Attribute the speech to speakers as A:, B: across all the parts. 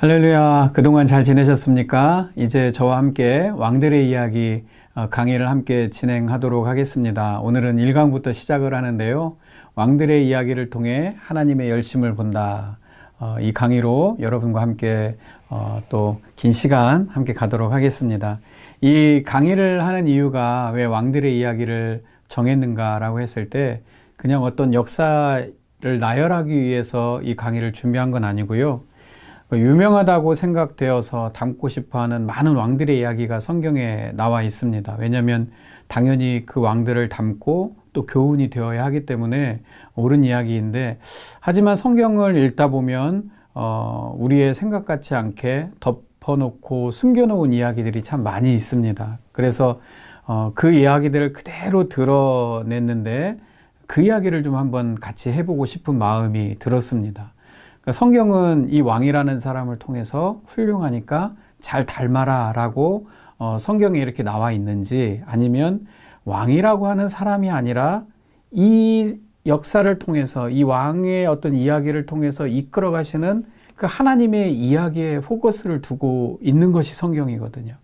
A: 할렐루야. 그동안 잘 지내셨습니까? 이제 저와 함께 왕들의 이야기 어, 강의를 함께 진행하도록 하겠습니다. 오늘은 1강부터 시작을 하는데요. 왕들의 이야기를 통해 하나님의 열심을 본다. 어, 이 강의로 여러분과 함께 어, 또긴 시간 함께 가도록 하겠습니다. 이 강의를 하는 이유가 왜 왕들의 이야기를 정했는가라고 했을 때 그냥 어떤 역사를 나열하기 위해서 이 강의를 준비한 건 아니고요. 유명하다고 생각되어서 닮고 싶어하는 많은 왕들의 이야기가 성경에 나와 있습니다. 왜냐하면 당연히 그 왕들을 닮고 또 교훈이 되어야 하기 때문에 옳은 이야기인데 하지만 성경을 읽다 보면 어, 우리의 생각 같지 않게 덮어놓고 숨겨놓은 이야기들이 참 많이 있습니다. 그래서 어, 그 이야기들을 그대로 드러냈는데 그 이야기를 좀 한번 같이 해보고 싶은 마음이 들었습니다. 그러니까 성경은 이 왕이라는 사람을 통해서 훌륭하니까 잘 닮아라 라고 어, 성경에 이렇게 나와 있는지 아니면 왕이라고 하는 사람이 아니라 이 역사를 통해서 이 왕의 어떤 이야기를 통해서 이끌어 가시는 그 하나님의 이야기에 포커스를 두고 있는 것이 성경이거든요.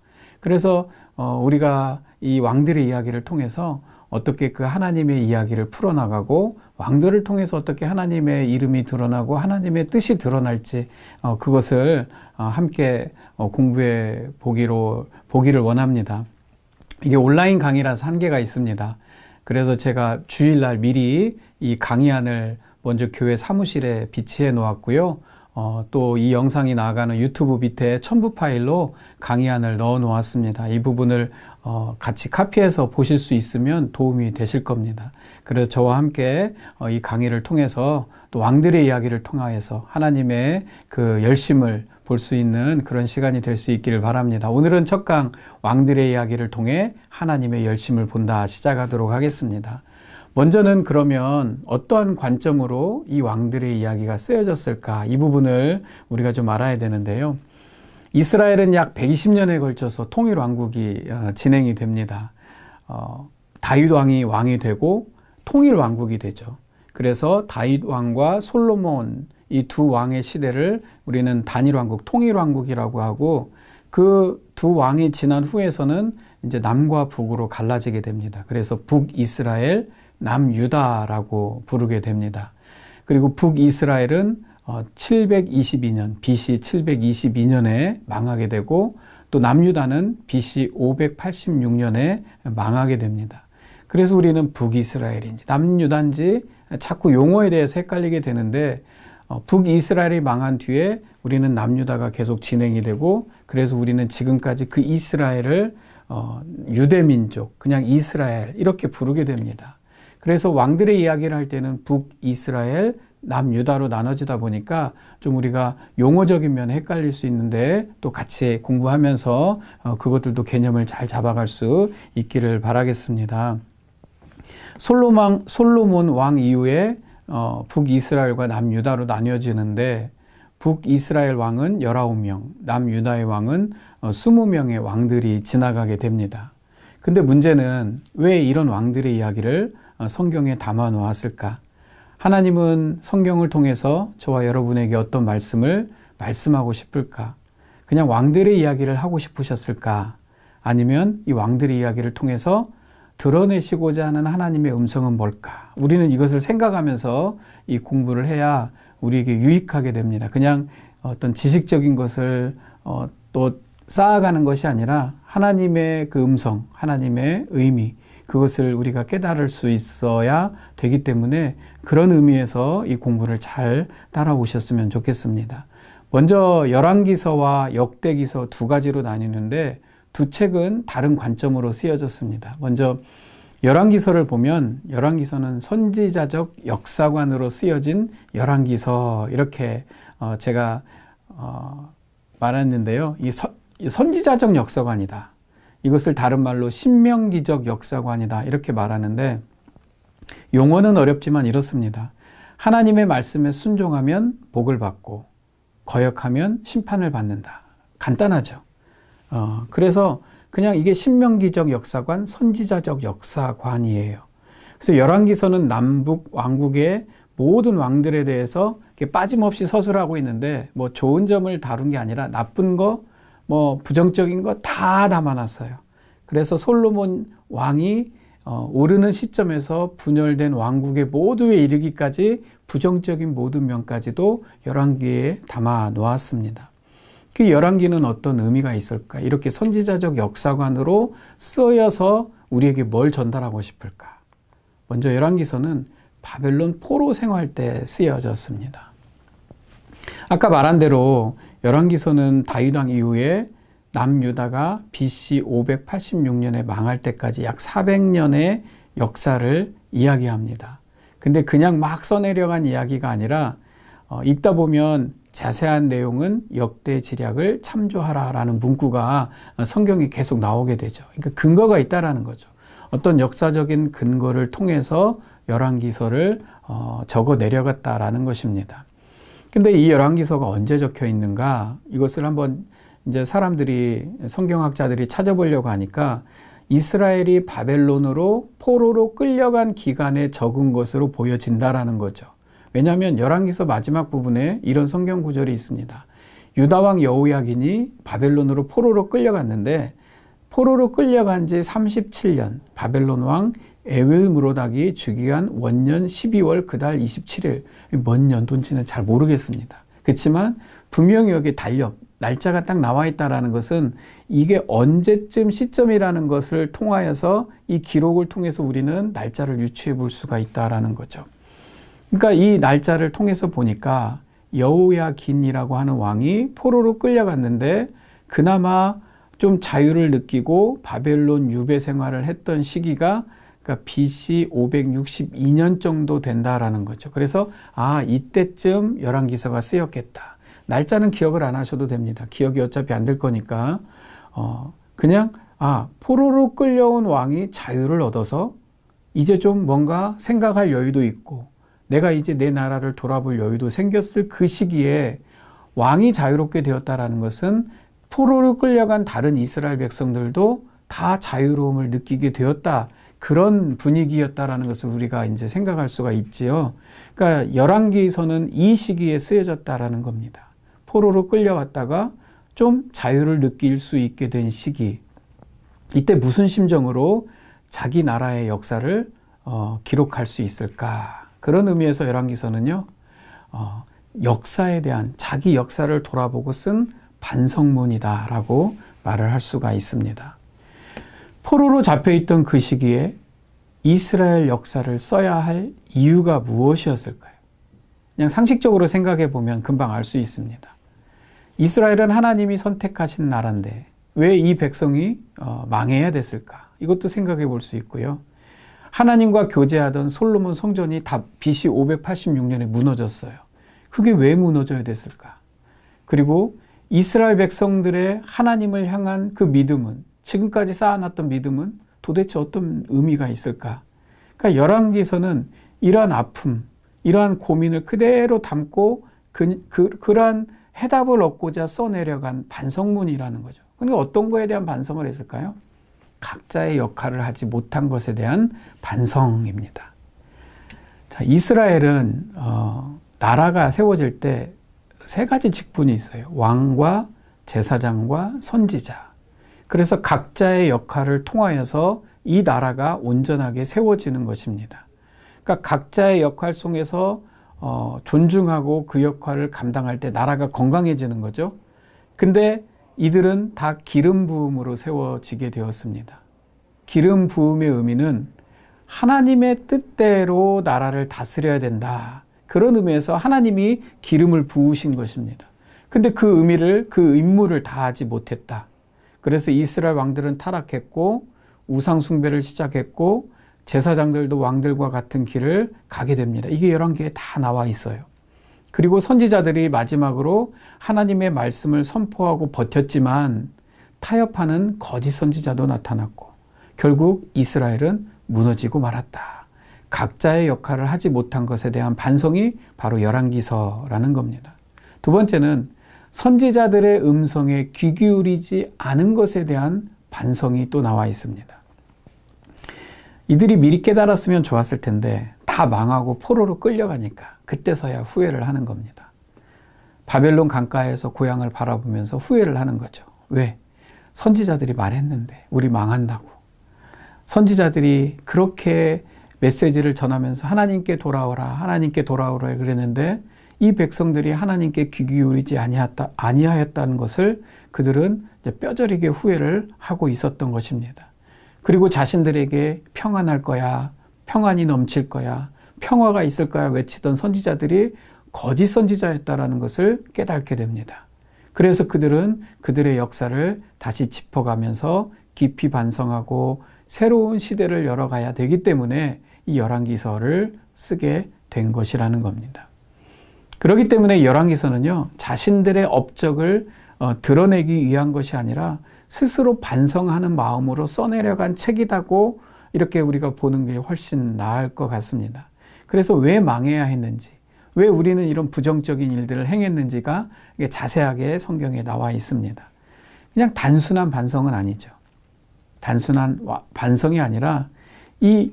A: 그래서 어, 우리가 이 왕들의 이야기를 통해서 어떻게 그 하나님의 이야기를 풀어나가고 왕들을 통해서 어떻게 하나님의 이름이 드러나고 하나님의 뜻이 드러날지 어, 그것을 어, 함께 어, 공부해 보기로 보기를 원합니다. 이게 온라인 강의라서 한계가 있습니다. 그래서 제가 주일날 미리 이 강의안을 먼저 교회 사무실에 비치해 놓았고요. 어, 또 이 영상이 나가는 아 유튜브 밑에 첨부 파일로 강의안을 넣어 놓았습니다. 이 부분을 어, 같이 카피해서 보실 수 있으면 도움이 되실 겁니다. 그래서 저와 함께 어, 이 강의를 통해서 또 왕들의 이야기를 통하여서 하나님의 그 열심을 볼 수 있는 그런 시간이 될 수 있기를 바랍니다. 오늘은 첫 강 왕들의 이야기를 통해 하나님의 열심을 본다 시작하도록 하겠습니다. 먼저는 그러면 어떠한 관점으로 이 왕들의 이야기가 쓰여졌을까 이 부분을 우리가 좀 알아야 되는데요. 이스라엘은 약 120년에 걸쳐서 통일 왕국이 어, 진행이 됩니다. 어, 다윗 왕이 왕이 되고 통일 왕국이 되죠. 그래서 다윗 왕과 솔로몬 이 두 왕의 시대를 우리는 단일 왕국, 통일 왕국이라고 하고 그 두 왕이 지난 후에서는 이제 남과 북으로 갈라지게 됩니다. 그래서 북이스라엘, 남유다라고 부르게 됩니다. 그리고 북이스라엘은 722년, 어, BC 722년에 망하게 되고 또 남유다는 BC 586년에 망하게 됩니다. 그래서 우리는 북이스라엘인지 남유단지 자꾸 용어에 대해서 헷갈리게 되는데 어, 북이스라엘이 망한 뒤에 우리는 남유다가 계속 진행이 되고 그래서 우리는 지금까지 그 이스라엘을 어, 유대민족 그냥 이스라엘 이렇게 부르게 됩니다. 그래서 왕들의 이야기를 할 때는 북이스라엘 남유다로 나눠지다 보니까 좀 우리가 용어적인 면에 헷갈릴 수 있는데 또 같이 공부하면서 어, 그것들도 개념을 잘 잡아갈 수 있기를 바라겠습니다. 솔로망, 솔로몬 왕 이후에 어, 북이스라엘과 남유다로 나뉘어지는데 북이스라엘 왕은 19명, 남유다의 왕은 20명의 어, 왕들이 지나가게 됩니다. 근데 문제는 왜 이런 왕들의 이야기를 어, 성경에 담아 놓았을까? 하나님은 성경을 통해서 저와 여러분에게 어떤 말씀을 말씀하고 싶을까? 그냥 왕들의 이야기를 하고 싶으셨을까? 아니면 이 왕들의 이야기를 통해서 드러내시고자 하는 하나님의 음성은 뭘까? 우리는 이것을 생각하면서 이 공부를 해야 우리에게 유익하게 됩니다. 그냥 어떤 지식적인 것을 어, 또 쌓아가는 것이 아니라 하나님의 그 음성, 하나님의 의미, 그것을 우리가 깨달을 수 있어야 되기 때문에 그런 의미에서 이 공부를 잘 따라오셨으면 좋겠습니다. 먼저 열왕기서와 역대기서 두 가지로 나뉘는데 두 책은 다른 관점으로 쓰여졌습니다. 먼저 열왕기서를 보면 열왕기서는 선지자적 역사관으로 쓰여진 열왕기서 이렇게 어 제가 어 말했는데요. 이 서, 선지자적 역사관이다. 이것을 다른 말로 신명기적 역사관이다. 이렇게 말하는데 용어는 어렵지만 이렇습니다. 하나님의 말씀에 순종하면 복을 받고 거역하면 심판을 받는다. 간단하죠. 어, 그래서 그냥 이게 신명기적 역사관, 선지자적 역사관이에요. 그래서 열왕기서는 남북 왕국의 모든 왕들에 대해서 빠짐없이 서술하고 있는데 뭐 좋은 점을 다룬 게 아니라 나쁜 거, 뭐 부정적인 거 다 담아놨어요. 그래서 솔로몬 왕이 어, 오르는 시점에서 분열된 왕국의 모두에 이르기까지 부정적인 모든 면까지도 열왕기에 담아 놓았습니다. 그 열왕기는 어떤 의미가 있을까? 이렇게 선지자적 역사관으로 쓰여서 우리에게 뭘 전달하고 싶을까? 먼저 열왕기서는 바벨론 포로 생활 때 쓰여졌습니다. 아까 말한 대로 열왕기서는 다윗 왕 이후에 남유다가 BC 586년에 망할 때까지 약 400년의 역사를 이야기합니다. 근데 그냥 막 써내려간 이야기가 아니라 어, 읽다 보면 자세한 내용은 역대 지략을 참조하라라는 문구가 성경에 계속 나오게 되죠. 그러니까 근거가 있다라는 거죠. 어떤 역사적인 근거를 통해서 열왕기서를 어, 적어 내려갔다라는 것입니다. 근데 이 열왕기서가 언제 적혀 있는가? 이것을 한번 이제 사람들이 성경학자들이 찾아보려고 하니까 이스라엘이 바벨론으로 포로로 끌려간 기간에 적은 것으로 보여진다라는 거죠. 왜냐하면 열왕기서 마지막 부분에 이런 성경 구절이 있습니다. 유다 왕 여호야긴이 바벨론으로 포로로 끌려갔는데 포로로 끌려간 지 37년 바벨론 왕 에윌 무로닥이 즉위한 원년 12월 그달 27일 뭔년도인지는잘 모르겠습니다. 그렇지만 분명히 여기 달력 날짜가 딱 나와 있다라는 것은 이게 언제쯤 시점이라는 것을 통하여서 이 기록을 통해서 우리는 날짜를 유추해 볼 수가 있다라는 거죠. 그러니까 이 날짜를 통해서 보니까 여우야긴이라고 하는 왕이 포로로 끌려갔는데 그나마 좀 자유를 느끼고 바벨론 유배 생활을 했던 시기가 그러니까 BC 562년 정도 된다라는 거죠. 그래서 아 이때쯤 열왕기사가 쓰였겠다. 날짜는 기억을 안 하셔도 됩니다. 기억이 어차피 안 될 거니까 어 그냥 아 포로로 끌려온 왕이 자유를 얻어서 이제 좀 뭔가 생각할 여유도 있고 내가 이제 내 나라를 돌아볼 여유도 생겼을 그 시기에 왕이 자유롭게 되었다라는 것은 포로로 끌려간 다른 이스라엘 백성들도 다 자유로움을 느끼게 되었다. 그런 분위기였다라는 것을 우리가 이제 생각할 수가 있지요. 그러니까 열왕기서는 에이 시기에 쓰여졌다라는 겁니다. 포로로 끌려왔다가 좀 자유를 느낄 수 있게 된 시기. 이때 무슨 심정으로 자기 나라의 역사를 어, 기록할 수 있을까? 그런 의미에서 열왕기서는요 어, 역사에 대한 자기 역사를 돌아보고 쓴 반성문이다라고 말을 할 수가 있습니다. 포로로 잡혀있던 그 시기에 이스라엘 역사를 써야 할 이유가 무엇이었을까요? 그냥 상식적으로 생각해 보면 금방 알 수 있습니다. 이스라엘은 하나님이 선택하신 나라인데 왜 이 백성이 어, 망해야 됐을까? 이것도 생각해 볼 수 있고요. 하나님과 교제하던 솔로몬 성전이 다 BC 586년에 무너졌어요. 그게 왜 무너져야 됐을까? 그리고 이스라엘 백성들의 하나님을 향한 그 믿음은 지금까지 쌓아놨던 믿음은 도대체 어떤 의미가 있을까? 그러니까 열왕기서는 이러한 아픔, 이러한 고민을 그대로 담고 그, 그, 그러한 해답을 얻고자 써내려간 반성문이라는 거죠. 그러니까 어떤 거에 대한 반성을 했을까요? 각자의 역할을 하지 못한 것에 대한 반성입니다. 자, 이스라엘은 어, 나라가 세워질 때 세 가지 직분이 있어요. 왕과 제사장과 선지자. 그래서 각자의 역할을 통하여서 이 나라가 온전하게 세워지는 것입니다. 그러니까 각자의 역할 속에서 어, 존중하고 그 역할을 감당할 때 나라가 건강해지는 거죠. 근데 이들은 다 기름 부음으로 세워지게 되었습니다. 기름 부음의 의미는 하나님의 뜻대로 나라를 다스려야 된다. 그런 의미에서 하나님이 기름을 부으신 것입니다. 근데 그 의미를, 그 임무를 다하지 못했다. 그래서 이스라엘 왕들은 타락했고, 우상숭배를 시작했고, 제사장들도 왕들과 같은 길을 가게 됩니다. 이게 11개에 다 나와 있어요. 그리고 선지자들이 마지막으로 하나님의 말씀을 선포하고 버텼지만 타협하는 거짓 선지자도 나타났고 결국 이스라엘은 무너지고 말았다. 각자의 역할을 하지 못한 것에 대한 반성이 바로 열한기서라는 겁니다. 두 번째는 선지자들의 음성에 귀 기울이지 않은 것에 대한 반성이 또 나와 있습니다. 이들이 미리 깨달았으면 좋았을 텐데 다 망하고 포로로 끌려가니까 그때서야 후회를 하는 겁니다. 바벨론 강가에서 고향을 바라보면서 후회를 하는 거죠. 왜? 선지자들이 말했는데 우리 망한다고. 선지자들이 그렇게 메시지를 전하면서 하나님께 돌아오라, 하나님께 돌아오라 그랬는데 이 백성들이 하나님께 귀 기울이지 아니하였다, 아니하였다는 것을 그들은 뼈저리게 후회를 하고 있었던 것입니다. 그리고 자신들에게 평안할 거야, 평안이 넘칠 거야, 평화가 있을까요? 외치던 선지자들이 거짓 선지자였다라는 것을 깨닫게 됩니다. 그래서 그들은 그들의 역사를 다시 짚어가면서 깊이 반성하고 새로운 시대를 열어가야 되기 때문에 이 열왕기서를 쓰게 된 것이라는 겁니다. 그렇기 때문에 열왕기서는요 자신들의 업적을 어, 드러내기 위한 것이 아니라 스스로 반성하는 마음으로 써내려간 책이다고 이렇게 우리가 보는 게 훨씬 나을 것 같습니다. 그래서 왜 망해야 했는지, 왜 우리는 이런 부정적인 일들을 행했는지가 자세하게 성경에 나와 있습니다. 그냥 단순한 반성은 아니죠. 단순한 반성이 아니라 이,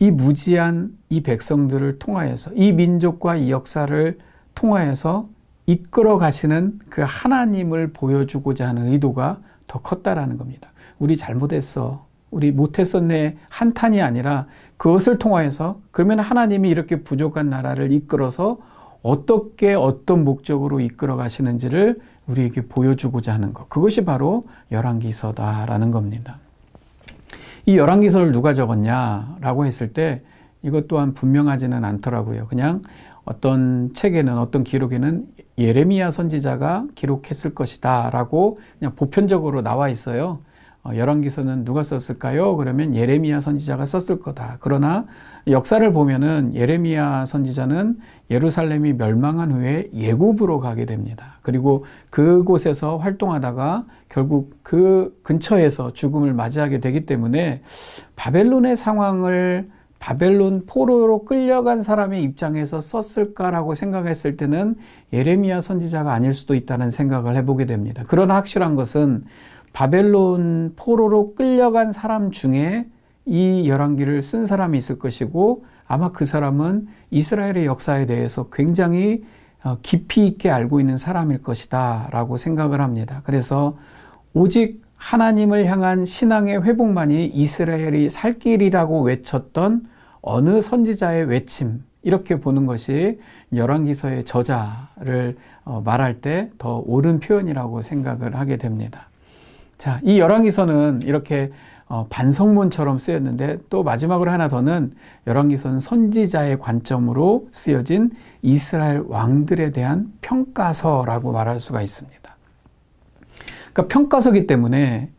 A: 이 무지한 이 백성들을 통하여서, 이 민족과 이 역사를 통하여서 이끌어 가시는 그 하나님을 보여주고자 하는 의도가 더 컸다라는 겁니다. 우리 잘못했어. 우리 못했었네 한탄이 아니라 그것을 통하여서 그러면 하나님이 이렇게 부족한 나라를 이끌어서 어떻게 어떤 목적으로 이끌어 가시는지를 우리에게 보여주고자 하는 것. 그것이 바로 열왕기서다라는 겁니다. 이 열왕기서를 누가 적었냐라고 했을 때 이것 또한 분명하지는 않더라고요. 그냥 어떤 책에는 어떤 기록에는 예레미야 선지자가 기록했을 것이다라고 그냥 보편적으로 나와 있어요. 어, 열왕기서는 누가 썼을까요? 그러면 예레미야 선지자가 썼을 거다. 그러나 역사를 보면은 예레미야 선지자는 예루살렘이 멸망한 후에 예굽으로 가게 됩니다. 그리고 그곳에서 활동하다가 결국 그 근처에서 죽음을 맞이하게 되기 때문에 바벨론의 상황을 바벨론 포로로 끌려간 사람의 입장에서 썼을까라고 생각했을 때는 예레미야 선지자가 아닐 수도 있다는 생각을 해보게 됩니다. 그러나 확실한 것은 바벨론 포로로 끌려간 사람 중에 이 열왕기를 쓴 사람이 있을 것이고 아마 그 사람은 이스라엘의 역사에 대해서 굉장히 어, 깊이 있게 알고 있는 사람일 것이다 라고 생각을 합니다. 그래서 오직 하나님을 향한 신앙의 회복만이 이스라엘이 살 길이라고 외쳤던 어느 선지자의 외침 이렇게 보는 것이 열왕기서의 저자를 어, 말할 때 더 옳은 표현이라고 생각을 하게 됩니다. 자, 이 열왕기서는 이렇게 어, 반성문처럼 쓰였는데 또 마지막으로 하나 더는 열왕기서는 선지자의 관점으로 쓰여진 이스라엘 왕들에 대한 평가서라고 말할 수가 있습니다. 그러니까 평가서기 때문에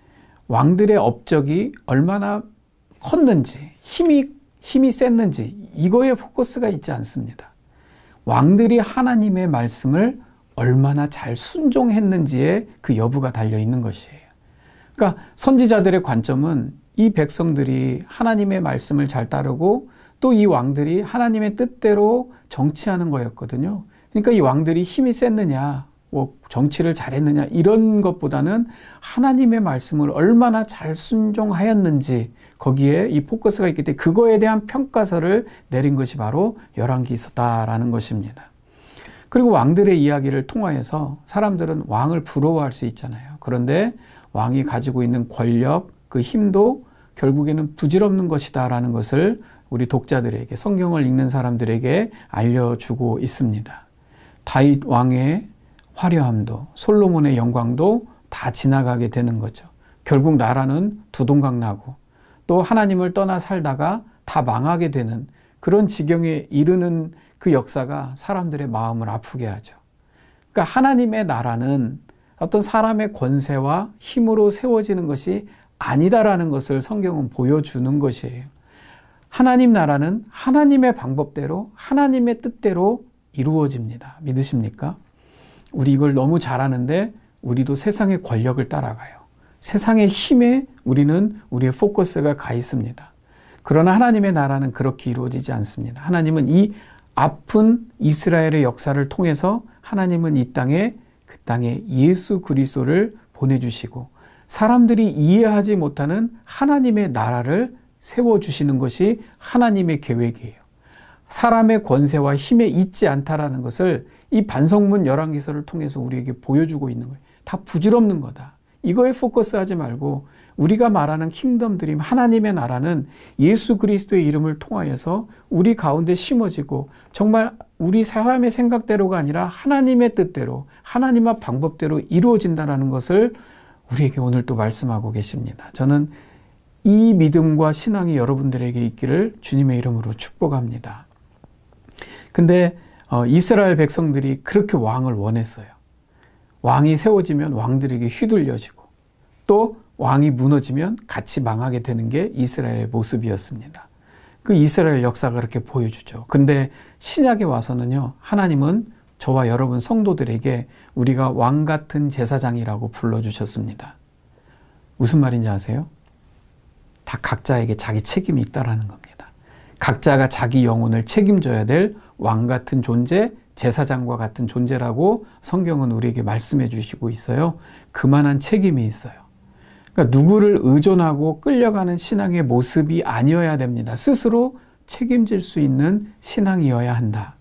A: 왕들의 업적이 얼마나 컸는지 힘이 힘이 셌는지 이거에 포커스가 있지 않습니다. 왕들이 하나님의 말씀을 얼마나 잘 순종했는지에 그 여부가 달려 있는 것이에요. 그러니까 선지자들의 관점은 이 백성들이 하나님의 말씀을 잘 따르고 또 이 왕들이 하나님의 뜻대로 정치하는 거였거든요. 그러니까 이 왕들이 힘이 셌느냐, 뭐 정치를 잘했느냐 이런 것보다는 하나님의 말씀을 얼마나 잘 순종하였는지 거기에 이 포커스가 있기 때문에 그거에 대한 평가서를 내린 것이 바로 열왕기 있었다라는 것입니다. 그리고 왕들의 이야기를 통하여서 사람들은 왕을 부러워할 수 있잖아요. 그런데 왕이 가지고 있는 권력, 그 힘도 결국에는 부질없는 것이다라는 것을 우리 독자들에게 성경을 읽는 사람들에게 알려주고 있습니다. 다윗 왕의 화려함도 솔로몬의 영광도 다 지나가게 되는 거죠. 결국 나라는 두동강 나고 또 하나님을 떠나 살다가 다 망하게 되는 그런 지경에 이르는 그 역사가 사람들의 마음을 아프게 하죠. 그러니까 하나님의 나라는 어떤 사람의 권세와 힘으로 세워지는 것이 아니다라는 것을 성경은 보여주는 것이에요. 하나님 나라는 하나님의 방법대로 하나님의 뜻대로 이루어집니다. 믿으십니까? 우리 이걸 너무 잘하는데 우리도 세상의 권력을 따라가요. 세상의 힘에 우리는 우리의 포커스가 가 있습니다. 그러나 하나님의 나라는 그렇게 이루어지지 않습니다. 하나님은 이 아픈 이스라엘의 역사를 통해서 하나님은 이 땅에 땅에 예수 그리스도를 보내주시고 사람들이 이해하지 못하는 하나님의 나라를 세워주시는 것이 하나님의 계획이에요. 사람의 권세와 힘에 있지 않다라는 것을 이 반성문 열왕기서를 통해서 우리에게 보여주고 있는 거예요. 다 부질없는 거다. 이거에 포커스하지 말고 우리가 말하는 킹덤 드림 하나님의 나라는 예수 그리스도의 이름을 통하여서 우리 가운데 심어지고 정말 우리 사람의 생각대로가 아니라 하나님의 뜻대로 하나님의 방법대로 이루어진다라는 것을 우리에게 오늘 또 말씀하고 계십니다. 저는 이 믿음과 신앙이 여러분들에게 있기를 주님의 이름으로 축복합니다. 근데 어, 이스라엘 백성들이 그렇게 왕을 원했어요. 왕이 세워지면 왕들에게 휘둘려지고 또 왕이 무너지면 같이 망하게 되는 게 이스라엘의 모습이었습니다. 그 이스라엘 역사가 그렇게 보여주죠. 근데 신약에 와서는요, 하나님은 저와 여러분 성도들에게 우리가 왕 같은 제사장이라고 불러주셨습니다. 무슨 말인지 아세요? 다 각자에게 자기 책임이 있다라는 겁니다. 각자가 자기 영혼을 책임져야 될 왕 같은 존재, 제사장과 같은 존재라고 성경은 우리에게 말씀해 주시고 있어요. 그만한 책임이 있어요. 그러니까 누구를 의존하고 끌려가는 신앙의 모습이 아니어야 됩니다. 스스로 책임질 수 있는 신앙이어야 한다.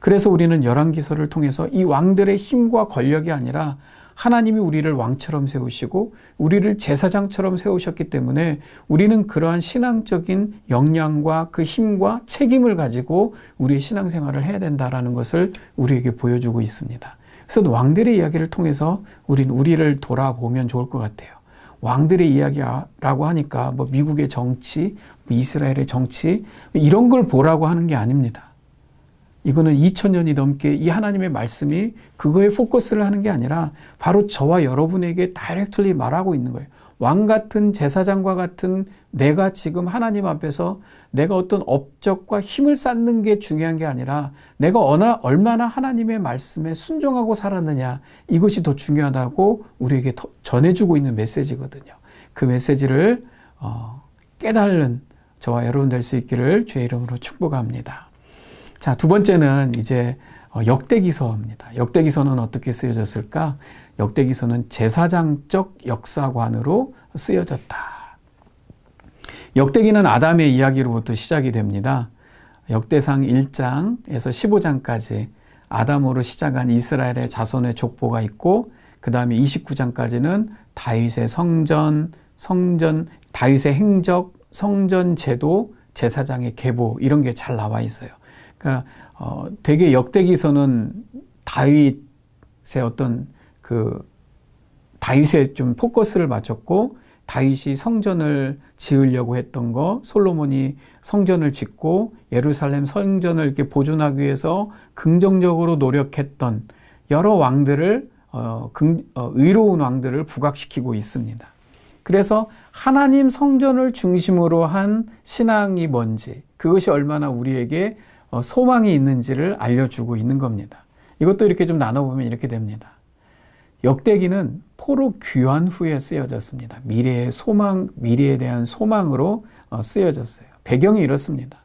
A: 그래서 우리는 열왕기서를 통해서 이 왕들의 힘과 권력이 아니라 하나님이 우리를 왕처럼 세우시고 우리를 제사장처럼 세우셨기 때문에 우리는 그러한 신앙적인 역량과 그 힘과 책임을 가지고 우리의 신앙생활을 해야 된다라는 것을 우리에게 보여주고 있습니다. 그래서 왕들의 이야기를 통해서 우린 우리를 돌아보면 좋을 것 같아요. 왕들의 이야기라고 하니까 뭐 미국의 정치, 뭐 이스라엘의 정치 이런 걸 보라고 하는 게 아닙니다. 이거는 2000년이 넘게 이 하나님의 말씀이 그거에 포커스를 하는 게 아니라 바로 저와 여러분에게 다이렉트리 말하고 있는 거예요. 왕 같은 제사장과 같은 내가 지금 하나님 앞에서 내가 어떤 업적과 힘을 쌓는 게 중요한 게 아니라 내가 얼마나 하나님의 말씀에 순종하고 살았느냐 이것이 더 중요하다고 우리에게 전해주고 있는 메시지거든요. 그 메시지를 어, 깨달은 저와 여러분 될 수 있기를 주의 이름으로 축복합니다. 자, 두 번째는 이제 어, 역대기서입니다. 역대기서는 어떻게 쓰여졌을까? 역대기서는 제사장적 역사관으로 쓰여졌다. 역대기는 아담의 이야기로부터 시작이 됩니다. 역대상 1장에서 15장까지 아담으로 시작한 이스라엘의 자손의 족보가 있고 그 다음에 29장까지는 다윗의 성전, 성전, 다윗의 행적, 성전 제도, 제사장의 계보 이런 게 잘 나와 있어요. 그러니까 어, 되게 역대기서는 다윗의 어떤 그 다윗에 좀 포커스를 맞췄고 다윗이 성전을 지으려고 했던 거, 솔로몬이 성전을 짓고 예루살렘 성전을 이렇게 보존하기 위해서 긍정적으로 노력했던 여러 왕들을 어, 긍, 어, 의로운 왕들을 부각시키고 있습니다. 그래서 하나님 성전을 중심으로 한 신앙이 뭔지, 그것이 얼마나 우리에게 어, 소망이 있는지를 알려주고 있는 겁니다. 이것도 이렇게 좀 나눠보면 이렇게 됩니다. 역대기는 포로 귀환 후에 쓰여졌습니다. 미래의 소망, 미래에 대한 소망으로 어, 쓰여졌어요. 배경이 이렇습니다.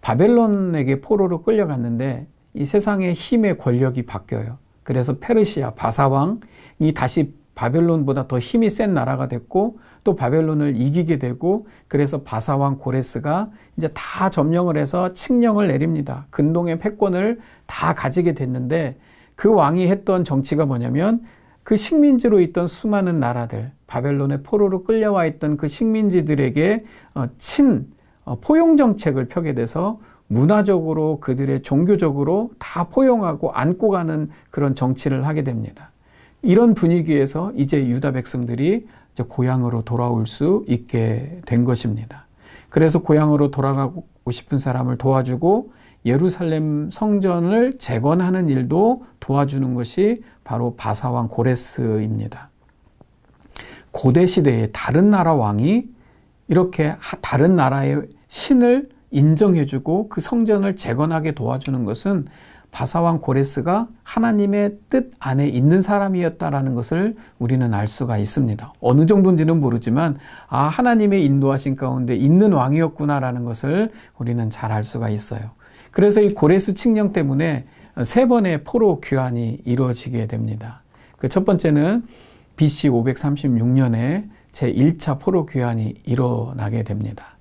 A: 바벨론에게 포로로 끌려갔는데 이 세상의 힘의 권력이 바뀌어요. 그래서 페르시아 바사왕이 다시 바벨론보다 더 힘이 센 나라가 됐고 또 바벨론을 이기게 되고 그래서 바사왕 고레스가 이제 다 점령을 해서 칙령을 내립니다. 근동의 패권을 다 가지게 됐는데 그 왕이 했던 정치가 뭐냐면 그 식민지로 있던 수많은 나라들, 바벨론의 포로로 끌려와 있던 그 식민지들에게 어, 친 어, 포용 정책을 펴게 돼서 문화적으로 그들의 종교적으로 다 포용하고 안고 가는 그런 정치를 하게 됩니다. 이런 분위기에서 이제 유다 백성들이 이제 고향으로 돌아올 수 있게 된 것입니다. 그래서 고향으로 돌아가고 싶은 사람을 도와주고 예루살렘 성전을 재건하는 일도 도와주는 것이 바로 바사왕 고레스입니다. 고대 시대에 다른 나라 왕이 이렇게 다른 나라의 신을 인정해주고 그 성전을 재건하게 도와주는 것은 바사왕 고레스가 하나님의 뜻 안에 있는 사람이었다라는 것을 우리는 알 수가 있습니다. 어느 정도인지는 모르지만, 아, 하나님의 인도하신 가운데 있는 왕이었구나라는 것을 우리는 잘 알 수가 있어요. 그래서 이 고레스 칙령 때문에 세 번의 포로 귀환이 이루어지게 됩니다. 그 첫 번째는 BC 536년에 제1차 포로 귀환이 일어나게 됩니다.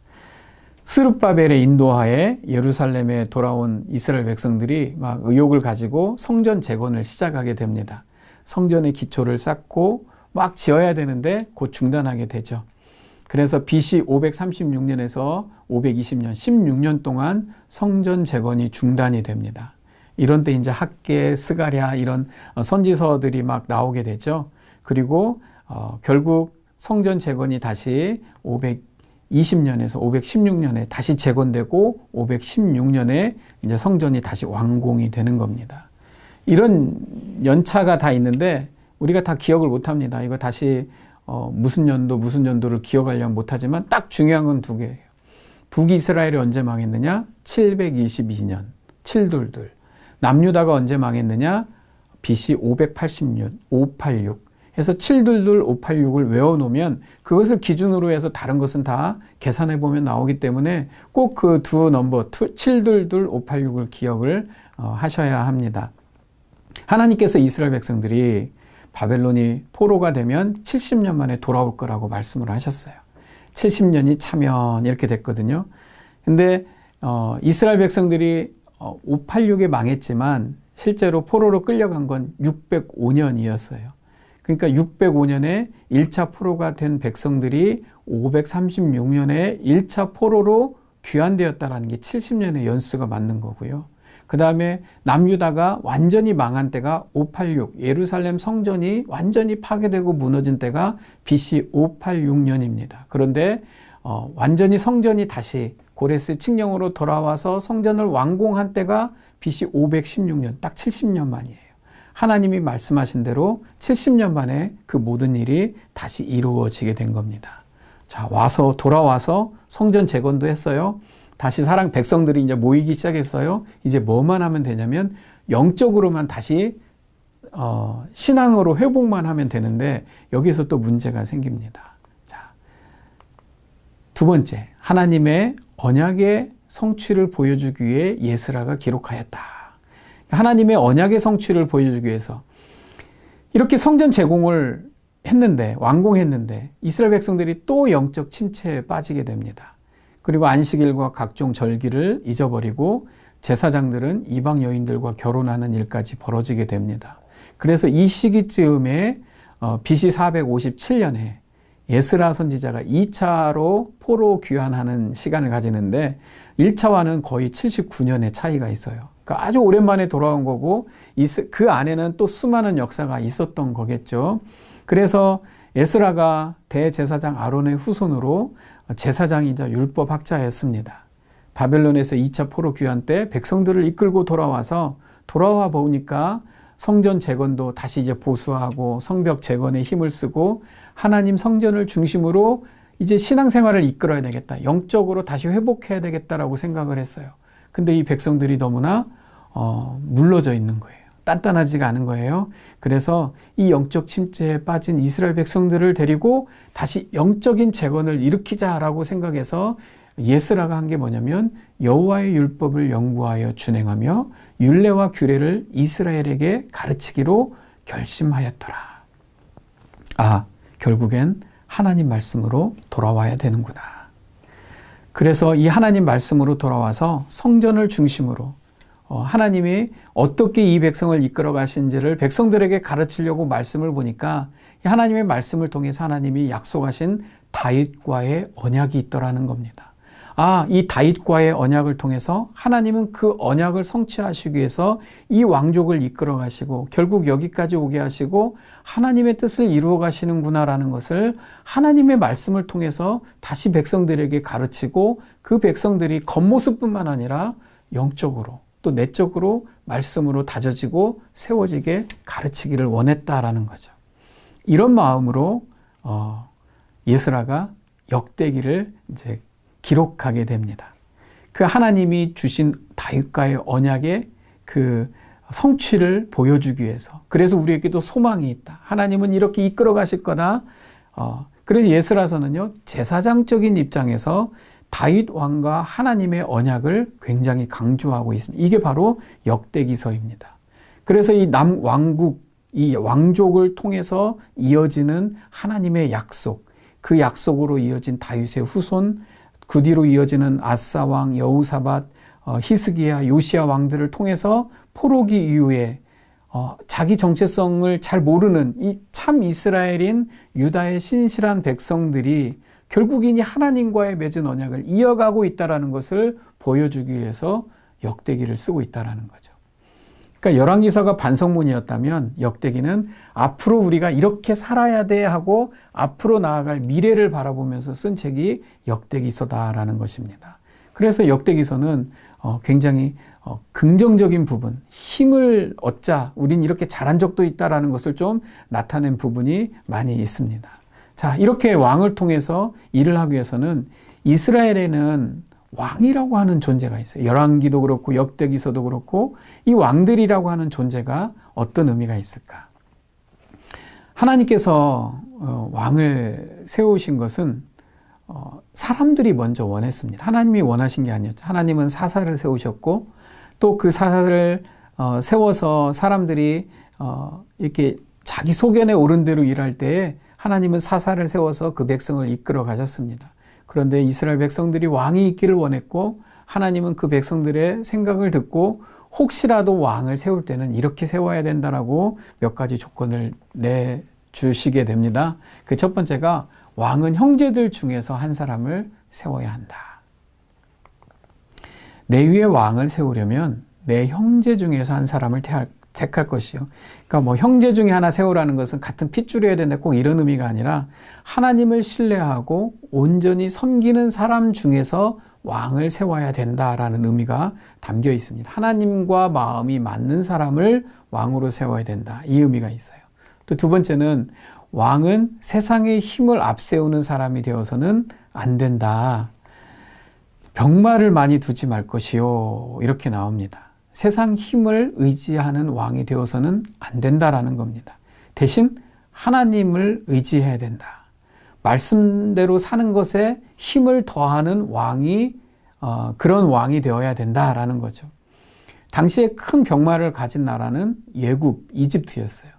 A: 스룹바벨의 인도하에 예루살렘에 돌아온 이스라엘 백성들이 막 의욕을 가지고 성전 재건을 시작하게 됩니다. 성전의 기초를 쌓고 막 지어야 되는데 곧 중단하게 되죠. 그래서 BC 536년에서 520년, 16년 동안 성전 재건이 중단이 됩니다. 이런 때 이제 학계, 스가랴 이런 어, 선지서들이 막 나오게 되죠. 그리고 어, 결국 성전 재건이 다시 520년에서 516년에 다시 재건되고 516년에 이제 성전이 다시 완공이 되는 겁니다. 이런 연차가 다 있는데 우리가 다 기억을 못 합니다. 이거 다시 어, 무슨 연도 무슨 연도를 기억하려면 못하지만 딱 중요한 건 두 개예요. 북이스라엘이 언제 망했느냐? 722년 722. 남유다가 언제 망했느냐? BC 586 586. 해서 722 586을 외워 놓으면 그것을 기준으로 해서 다른 것은 다 계산해 보면 나오기 때문에 꼭 그 두 넘버 722 586을 기억을 어, 하셔야 합니다. 하나님께서 이스라엘 백성들이 바벨론이 포로가 되면 70년 만에 돌아올 거라고 말씀을 하셨어요. 70년이 차면 이렇게 됐거든요. 근데 어, 이스라엘 백성들이 어, 586에 망했지만 실제로 포로로 끌려간 건 605년이었어요. 그러니까 605년에 1차 포로가 된 백성들이 536년에 1차 포로로 귀환되었다라는 게 70년의 연수가 맞는 거고요. 그 다음에 남유다가 완전히 망한 때가 586, 예루살렘 성전이 완전히 파괴되고 무너진 때가 BC 586년입니다. 그런데 어, 완전히 성전이 다시 고레스 칙령으로 돌아와서 성전을 완공한 때가 BC 516년, 딱 70년 만이에요. 하나님이 말씀하신 대로 70년 만에 그 모든 일이 다시 이루어지게 된 겁니다. 자, 와서, 돌아와서 성전 재건도 했어요. 다시 사랑 백성들이 이제 모이기 시작했어요. 이제 뭐만 하면 되냐면 영적으로만 다시 어, 신앙으로 회복만 하면 되는데 여기서 또 문제가 생깁니다. 자, 두 번째 하나님의 언약의 성취를 보여주기 위해 예스라가 기록하였다. 그러니까 하나님의 언약의 성취를 보여주기 위해서 이렇게 성전 제공을 했는데 완공했는데 이스라엘 백성들이 또 영적 침체에 빠지게 됩니다. 그리고 안식일과 각종 절기를 잊어버리고 제사장들은 이방 여인들과 결혼하는 일까지 벌어지게 됩니다. 그래서 이 시기쯤에 어, BC 457년에 예스라 선지자가 2차로 포로 귀환하는 시간을 가지는데 1차와는 거의 79년의 차이가 있어요. 그러니까 아주 오랜만에 돌아온 거고 그 안에는 또 수많은 역사가 있었던 거겠죠. 그래서 에스라가 대제사장 아론의 후손으로 제사장이자 율법학자였습니다. 바벨론에서 2차 포로 귀환 때 백성들을 이끌고 돌아와서 돌아와 보니까 성전 재건도 다시 이제 보수하고 성벽 재건에 힘을 쓰고 하나님 성전을 중심으로 이제 신앙생활을 이끌어야 되겠다. 영적으로 다시 회복해야 되겠다라고 생각을 했어요. 근데 이 백성들이 너무나 어, 물러져 있는 거예요. 단단하지가 않은 거예요. 그래서 이 영적 침체에 빠진 이스라엘 백성들을 데리고 다시 영적인 재건을 일으키자라고 생각해서 예스라가 한 게 뭐냐면 여호와의 율법을 연구하여 준행하며 율례와 규례를 이스라엘에게 가르치기로 결심하였더라. 아, 결국엔 하나님 말씀으로 돌아와야 되는구나. 그래서 이 하나님 말씀으로 돌아와서 성전을 중심으로 어, 하나님이 어떻게 이 백성을 이끌어 가신지를 백성들에게 가르치려고 말씀을 보니까 하나님의 말씀을 통해서 하나님이 약속하신 다윗과의 언약이 있더라는 겁니다. 아, 이 다윗과의 언약을 통해서 하나님은 그 언약을 성취하시기 위해서 이 왕족을 이끌어 가시고 결국 여기까지 오게 하시고 하나님의 뜻을 이루어 가시는구나라는 것을 하나님의 말씀을 통해서 다시 백성들에게 가르치고 그 백성들이 겉모습뿐만 아니라 영적으로 또 내적으로 말씀으로 다져지고 세워지게 가르치기를 원했다라는 거죠. 이런 마음으로 어, 예스라가 역대기를 이제 기록하게 됩니다. 그 하나님이 주신 다윗과의 언약의 그 성취를 보여주기 위해서. 그래서 우리에게도 소망이 있다. 하나님은 이렇게 이끌어 가실 거다. 어, 그래서 예스라서는요, 제사장적인 입장에서 다윗 왕과 하나님의 언약을 굉장히 강조하고 있습니다. 이게 바로 역대기서입니다. 그래서 이 남왕국, 이 왕족을 통해서 이어지는 하나님의 약속, 그 약속으로 이어진 다윗의 후손, 그 뒤로 이어지는 아싸 왕, 여우사밧, 어, 히스기야, 요시야 왕들을 통해서 포로기 이후에 어, 자기 정체성을 잘 모르는 이 참 이스라엘인 유다의 신실한 백성들이 결국이니 하나님과의 맺은 언약을 이어가고 있다라는 것을 보여주기 위해서 역대기를 쓰고 있다라는 거죠. 그러니까 열왕기서가 반성문이었다면 역대기는 앞으로 우리가 이렇게 살아야 돼 하고 앞으로 나아갈 미래를 바라보면서 쓴 책이 역대기서다라는 것입니다. 그래서 역대기서는 어, 굉장히 어, 긍정적인 부분, 힘을 얻자, 우린 이렇게 잘한 적도 있다라는 것을 좀 나타낸 부분이 많이 있습니다. 자, 이렇게 왕을 통해서 일을 하기 위해서는 이스라엘에는 왕이라고 하는 존재가 있어요. 열왕기도 그렇고 역대기서도 그렇고 이 왕들이라고 하는 존재가 어떤 의미가 있을까? 하나님께서 어, 왕을 세우신 것은 어, 사람들이 먼저 원했습니다. 하나님이 원하신 게 아니었죠. 하나님은 사사를 세우셨고 또 그 사사를 어, 세워서 사람들이 이렇게 자기 소견에 오른 대로 일할 때에 하나님은 사사를 세워서 그 백성을 이끌어 가셨습니다. 그런데 이스라엘 백성들이 왕이 있기를 원했고 하나님은 그 백성들의 생각을 듣고 혹시라도 왕을 세울 때는 이렇게 세워야 된다라고 몇 가지 조건을 내 주시게 됩니다. 그 첫 번째가 왕은 형제들 중에서 한 사람을 세워야 한다. 내 위에 왕을 세우려면 내 형제 중에서 한 사람을 태할, 택할 것이요. 그러니까 뭐 형제 중에 하나 세우라는 것은 같은 핏줄이어야 되는데 꼭 이런 의미가 아니라 하나님을 신뢰하고 온전히 섬기는 사람 중에서 왕을 세워야 된다라는 의미가 담겨 있습니다. 하나님과 마음이 맞는 사람을 왕으로 세워야 된다. 이 의미가 있어요. 또 두 번째는 왕은 세상의 힘을 앞세우는 사람이 되어서는 안 된다. 병마를 많이 두지 말 것이요. 이렇게 나옵니다. 세상 힘을 의지하는 왕이 되어서는 안 된다라는 겁니다. 대신 하나님을 의지해야 된다. 말씀대로 사는 것에 힘을 더하는 왕이 어, 그런 왕이 되어야 된다라는 거죠. 당시에 큰 병마를 가진 나라는 예굽, 이집트였어요.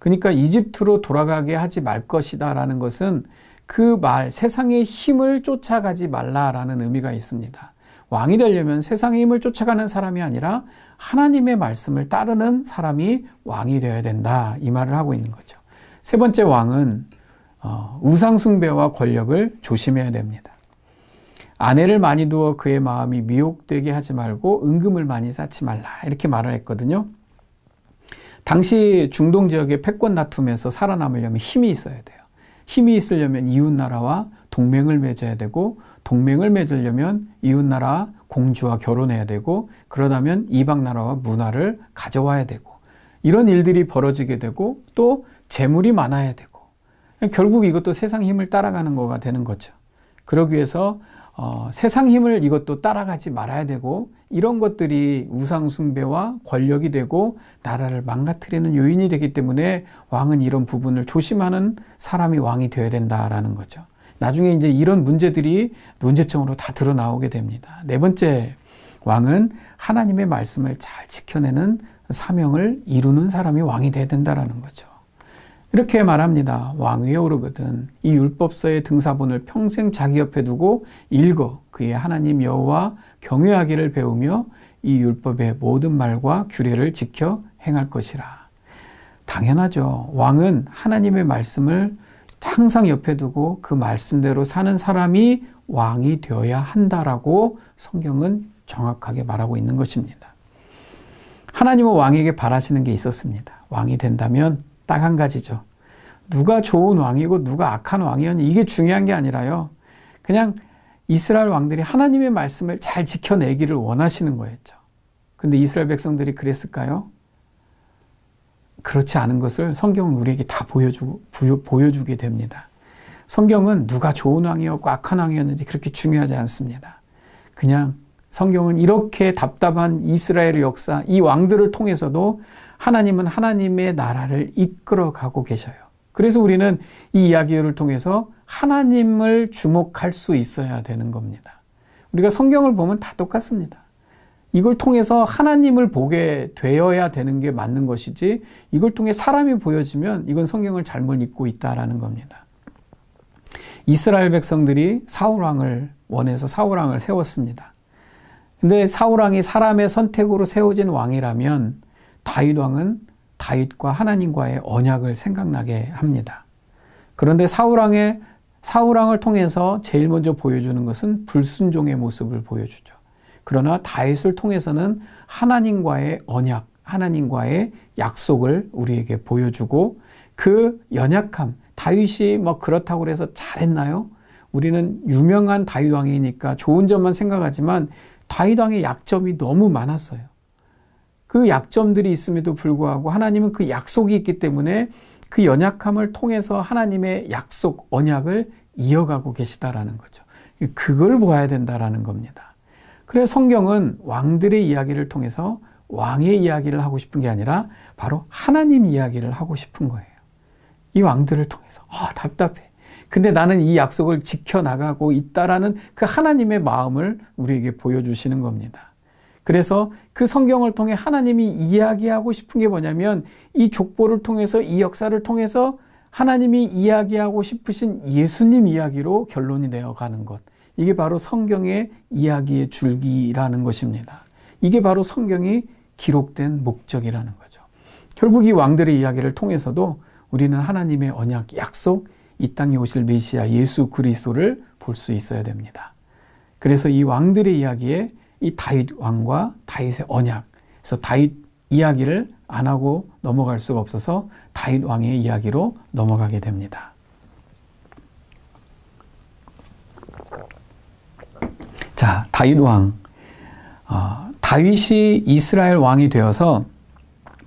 A: 그러니까 이집트로 돌아가게 하지 말 것이다라는 것은 그 말, 세상의 힘을 쫓아가지 말라라는 의미가 있습니다. 왕이 되려면 세상의 힘을 쫓아가는 사람이 아니라 하나님의 말씀을 따르는 사람이 왕이 되어야 된다. 이 말을 하고 있는 거죠. 세 번째 왕은 어, 우상숭배와 권력을 조심해야 됩니다. 아내를 많이 두어 그의 마음이 미혹되게 하지 말고 은금을 많이 쌓지 말라. 이렇게 말을 했거든요. 당시 중동 지역의 패권 다툼에서 살아남으려면 힘이 있어야 돼요. 힘이 있으려면 이웃 나라와 동맹을 맺어야 되고 동맹을 맺으려면 이웃나라 공주와 결혼해야 되고 그러다면 이방나라와 문화를 가져와야 되고 이런 일들이 벌어지게 되고 또 재물이 많아야 되고 결국 이것도 세상 힘을 따라가는 거가 되는 거죠. 그러기 위해서 어, 세상 힘을 이것도 따라가지 말아야 되고 이런 것들이 우상숭배와 권력이 되고 나라를 망가뜨리는 요인이 되기 때문에 왕은 이런 부분을 조심하는 사람이 왕이 되어야 된다라는 거죠. 나중에 이제 이런 문제들이 문제점으로 다 드러나오게 됩니다. 네 번째 왕은 하나님의 말씀을 잘 지켜내는 사명을 이루는 사람이 왕이 돼야 된다라는 거죠. 이렇게 말합니다. 왕위에 오르거든 이 율법서의 등사본을 평생 자기 옆에 두고 읽어 그의 하나님 여호와 경외하기를 배우며 이 율법의 모든 말과 규례를 지켜 행할 것이라. 당연하죠. 왕은 하나님의 말씀을 항상 옆에 두고 그 말씀대로 사는 사람이 왕이 되어야 한다라고 성경은 정확하게 말하고 있는 것입니다. 하나님은 왕에게 바라시는 게 있었습니다. 왕이 된다면 딱 한 가지죠. 누가 좋은 왕이고 누가 악한 왕이었니 이게 중요한 게 아니라요. 그냥 이스라엘 왕들이 하나님의 말씀을 잘 지켜내기를 원하시는 거였죠. 근데 이스라엘 백성들이 그랬을까요? 그렇지 않은 것을 성경은 우리에게 다 보여주고, 보여주, 게 됩니다. 성경은 누가 좋은 왕이었고 악한 왕이었는지 그렇게 중요하지 않습니다. 그냥 성경은 이렇게 답답한 이스라엘의 역사, 이 왕들을 통해서도 하나님은 하나님의 나라를 이끌어 가고 계셔요. 그래서 우리는 이 이야기를 통해서 하나님을 주목할 수 있어야 되는 겁니다. 우리가 성경을 보면 다 똑같습니다. 이걸 통해서 하나님을 보게 되어야 되는 게 맞는 것이지 이걸 통해 사람이 보여지면 이건 성경을 잘못 읽고 있다라는 겁니다. 이스라엘 백성들이 사울 왕을 원해서 사울 왕을 세웠습니다. 근데 사울 왕이 사람의 선택으로 세워진 왕이라면 다윗 왕은 다윗과 하나님과의 언약을 생각나게 합니다. 그런데 사울 왕의 사울 왕을 통해서 제일 먼저 보여주는 것은 불순종의 모습을 보여주죠. 그러나 다윗을 통해서는 하나님과의 언약, 하나님과의 약속을 우리에게 보여주고 그 연약함, 다윗이 뭐 그렇다고 그래서 잘했나요? 우리는 유명한 다윗 왕이니까 좋은 점만 생각하지만 다윗 왕의 약점이 너무 많았어요. 그 약점들이 있음에도 불구하고 하나님은 그 약속이 있기 때문에 그 연약함을 통해서 하나님의 약속 언약을 이어가고 계시다라는 거죠. 그걸 보아야 된다라는 겁니다. 그래서 성경은 왕들의 이야기를 통해서 왕의 이야기를 하고 싶은 게 아니라 바로 하나님 이야기를 하고 싶은 거예요. 이 왕들을 통해서. 아, 답답해. 근데 나는 이 약속을 지켜나가고 있다라는 그 하나님의 마음을 우리에게 보여주시는 겁니다. 그래서 그 성경을 통해 하나님이 이야기하고 싶은 게 뭐냐면 이 족보를 통해서 이 역사를 통해서 하나님이 이야기하고 싶으신 예수님 이야기로 결론이 되어 가는 것. 이게 바로 성경의 이야기의 줄기라는 것입니다. 이게 바로 성경이 기록된 목적이라는 거죠. 결국 이 왕들의 이야기를 통해서도 우리는 하나님의 언약 약속 이 땅에 오실 메시아 예수 그리스도를 볼 수 있어야 됩니다. 그래서 이 왕들의 이야기에 이 다윗 왕과 다윗의 언약, 그래서 다윗 이야기를 안 하고 넘어갈 수가 없어서 다윗 왕의 이야기로 넘어가게 됩니다. 자, 다윗 왕. 어, 다윗이 이스라엘 왕이 되어서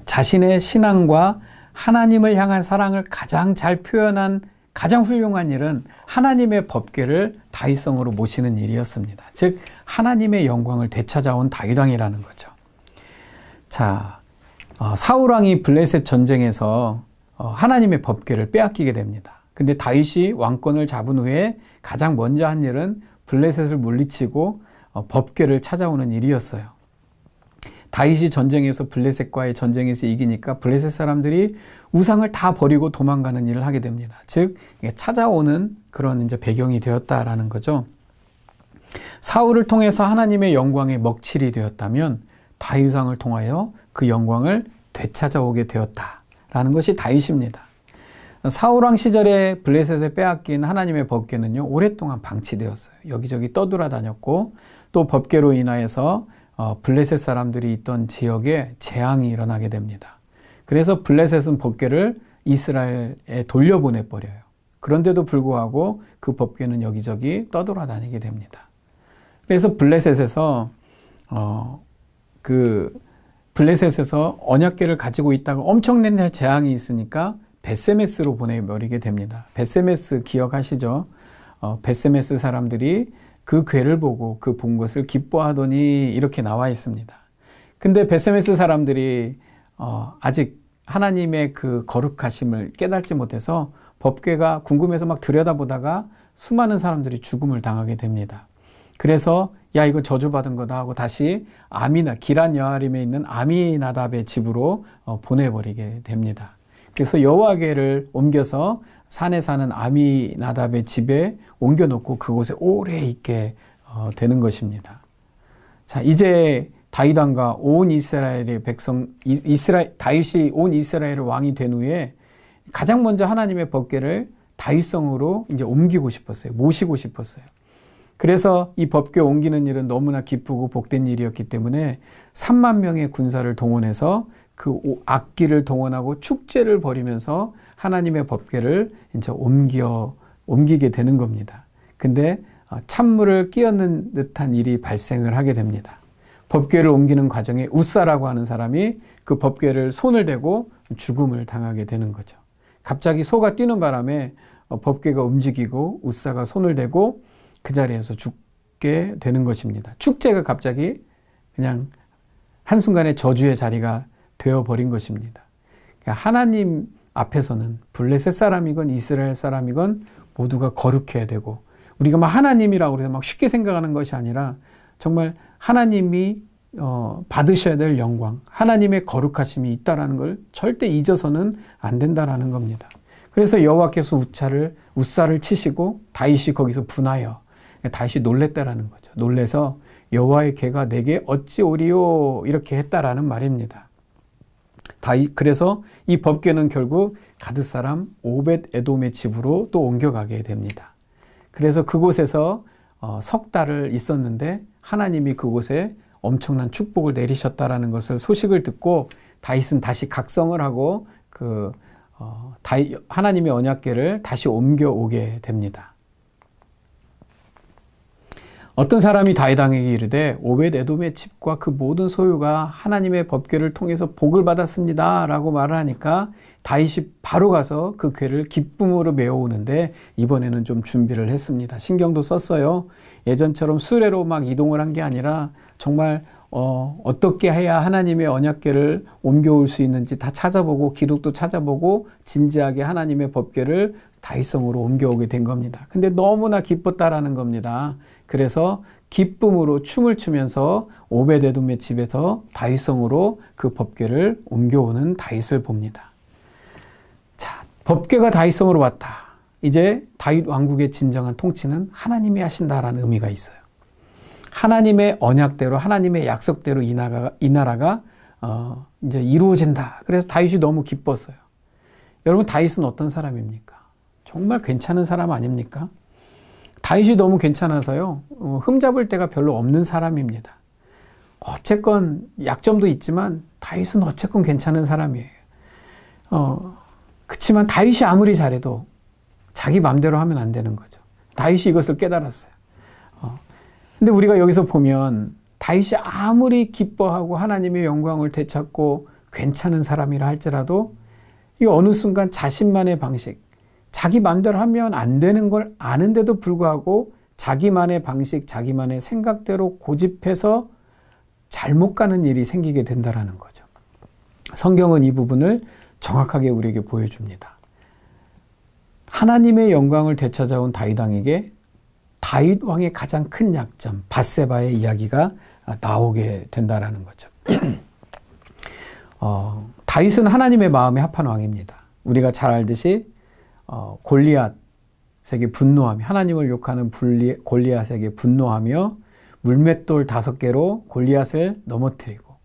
A: 자신의 신앙과 하나님을 향한 사랑을 가장 잘 표현한 가장 훌륭한 일은 하나님의 법궤를 다윗성으로 모시는 일이었습니다. 즉 하나님의 영광을 되찾아온 다윗 왕이라는 거죠. 자, 어, 사울 왕이 블레셋 전쟁에서 어, 하나님의 법궤를 빼앗기게 됩니다. 근데 다윗이 왕권을 잡은 후에 가장 먼저 한 일은 블레셋을 물리치고 어, 법궤를 찾아오는 일이었어요. 다윗이 전쟁에서 블레셋과의 전쟁에서 이기니까 블레셋 사람들이 우상을 다 버리고 도망가는 일을 하게 됩니다. 즉 찾아오는 그런 이제 배경이 되었다라는 거죠. 사울을 통해서 하나님의 영광의 먹칠이 되었다면 다윗상을 통하여 그 영광을 되찾아오게 되었다라는 것이 다윗입니다. 사울왕 시절에 블레셋에 빼앗긴 하나님의 법계는요, 오랫동안 방치되었어요. 여기저기 떠돌아다녔고, 또 법계로 인하여서 어, 블레셋 사람들이 있던 지역에 재앙이 일어나게 됩니다. 그래서 블레셋은 법계를 이스라엘에 돌려보내버려요. 그런데도 불구하고 그법계는 여기저기 떠돌아다니게 됩니다. 그래서 블레셋에서 어, 그 블레셋에서 언약계를 가지고 있다가 엄청난 재앙이 있으니까 베세메스로 보내버리게 됩니다. 베세메스 기억하시죠? 어, 베세메스 사람들이 그 괴를 보고 그 본 것을 기뻐하더니 이렇게 나와 있습니다. 근데 베세메스 사람들이 어, 아직 하나님의 그 거룩하심을 깨닫지 못해서 법궤가 궁금해서 막 들여다보다가 수많은 사람들이 죽음을 당하게 됩니다. 그래서 야 이거 저주받은 거다 하고 다시 아미나 기란 여아림에 있는 아미나답의 집으로 어, 보내버리게 됩니다. 그래서 여호와계를 옮겨서 산에 사는 아미나답의 집에 옮겨놓고 그곳에 오래 있게 어, 되는 것입니다. 자 이제 다윗왕과 온 이스라엘의 백성 이스라 다윗이 온 이스라엘의 왕이 된 후에 가장 먼저 하나님의 법궤를 다윗성으로 이제 옮기고 싶었어요. 모시고 싶었어요. 그래서 이 법궤 옮기는 일은 너무나 기쁘고 복된 일이었기 때문에 3만 명의 군사를 동원해서 그 악기를 동원하고 축제를 벌이면서 하나님의 법궤를 이제 옮겨 옮기게 되는 겁니다. 근데 어, 찬물을 끼얹는 듯한 일이 발생을 하게 됩니다. 법궤를 옮기는 과정에 우사라고 하는 사람이 그 법궤를 손을 대고 죽음을 당하게 되는 거죠. 갑자기 소가 뛰는 바람에 어, 법궤가 움직이고 우사가 손을 대고 그 자리에서 죽게 되는 것입니다. 축제가 갑자기 그냥 한순간에 저주의 자리가 되어버린 것입니다. 그러니까 하나님 앞에서는 블레셋 사람이건 이스라엘 사람이건 모두가 거룩해야 되고 우리가 막 하나님이라고 그서막 쉽게 생각하는 것이 아니라 정말 하나님이 어, 받으셔야 될 영광, 하나님의 거룩하심이 있다라는 걸 절대 잊어서는 안 된다라는 겁니다. 그래서 여호와께서 우차를 우사를 치시고 다윗이 거기서 분하여 다윗이 놀랬다라는 거죠. 놀래서 여호와의 개가 내게 어찌 오리요 이렇게 했다라는 말입니다. 다이, 그래서 이 법궤는 결국 가드 사람 오벳 에돔의 집으로 또 옮겨가게 됩니다. 그래서 그곳에서 어, 석 달을 있었는데 하나님이 그곳에 엄청난 축복을 내리셨다라는 것을 소식을 듣고 다윗은 다시 각성을 하고 그 어, 다이, 하나님의 언약궤를 다시 옮겨오게 됩니다. 어떤 사람이 다이당에게 이르되 오벳 에돔의 집과 그 모든 소유가 하나님의 법궤를 통해서 복을 받았습니다라고 말을 하니까 다윗이 바로 가서 그 궤를 기쁨으로 메어오는데 이번에는 좀 준비를 했습니다. 신경도 썼어요. 예전처럼 수레로 막 이동을 한 게 아니라 정말 어, 어떻게 해야 하나님의 언약궤를 옮겨올 수 있는지 다 찾아보고 기록도 찾아보고 진지하게 하나님의 법궤를 다윗성으로 옮겨오게 된 겁니다. 근데 너무나 기뻤다라는 겁니다. 그래서 기쁨으로 춤을 추면서 오베데돔의 집에서 다윗성으로 그 법궤를 옮겨오는 다윗을 봅니다. 자, 법궤가 다윗성으로 왔다. 이제 다윗 왕국의 진정한 통치는 하나님이 하신다라는 의미가 있어요. 하나님의 언약대로 하나님의 약속대로 이 나라가 이 나라가 어, 이제 이루어진다. 그래서 다윗이 너무 기뻤어요. 여러분 다윗은 어떤 사람입니까? 정말 괜찮은 사람 아닙니까? 다윗이 너무 괜찮아서요. 어, 흠잡을 데가 별로 없는 사람입니다. 어쨌건 약점도 있지만 다윗은 어쨌건 괜찮은 사람이에요. 어, 그치만 다윗이 아무리 잘해도 자기 마음대로 하면 안 되는 거죠. 다윗이 이것을 깨달았어요. 어, 근데 우리가 여기서 보면 다윗이 아무리 기뻐하고 하나님의 영광을 되찾고 괜찮은 사람이라 할지라도 이 어느 순간 자신만의 방식, 자기 마음대로 하면 안 되는 걸 아는데도 불구하고 자기만의 방식, 자기만의 생각대로 고집해서 잘못 가는 일이 생기게 된다라는 거죠. 성경은 이 부분을 정확하게 우리에게 보여줍니다. 하나님의 영광을 되찾아온 다윗 왕에게 다윗 왕의 가장 큰 약점 바세바의 이야기가 나오게 된다라는 거죠. 어, 다윗은 하나님의 마음에 합한 왕입니다. 우리가 잘 알듯이 어, 골리앗에게 분노하며 하나님을 욕하는 분리, 골리앗에게 분노하며 물맷돌 다섯 개로 골리앗을 넘어뜨리고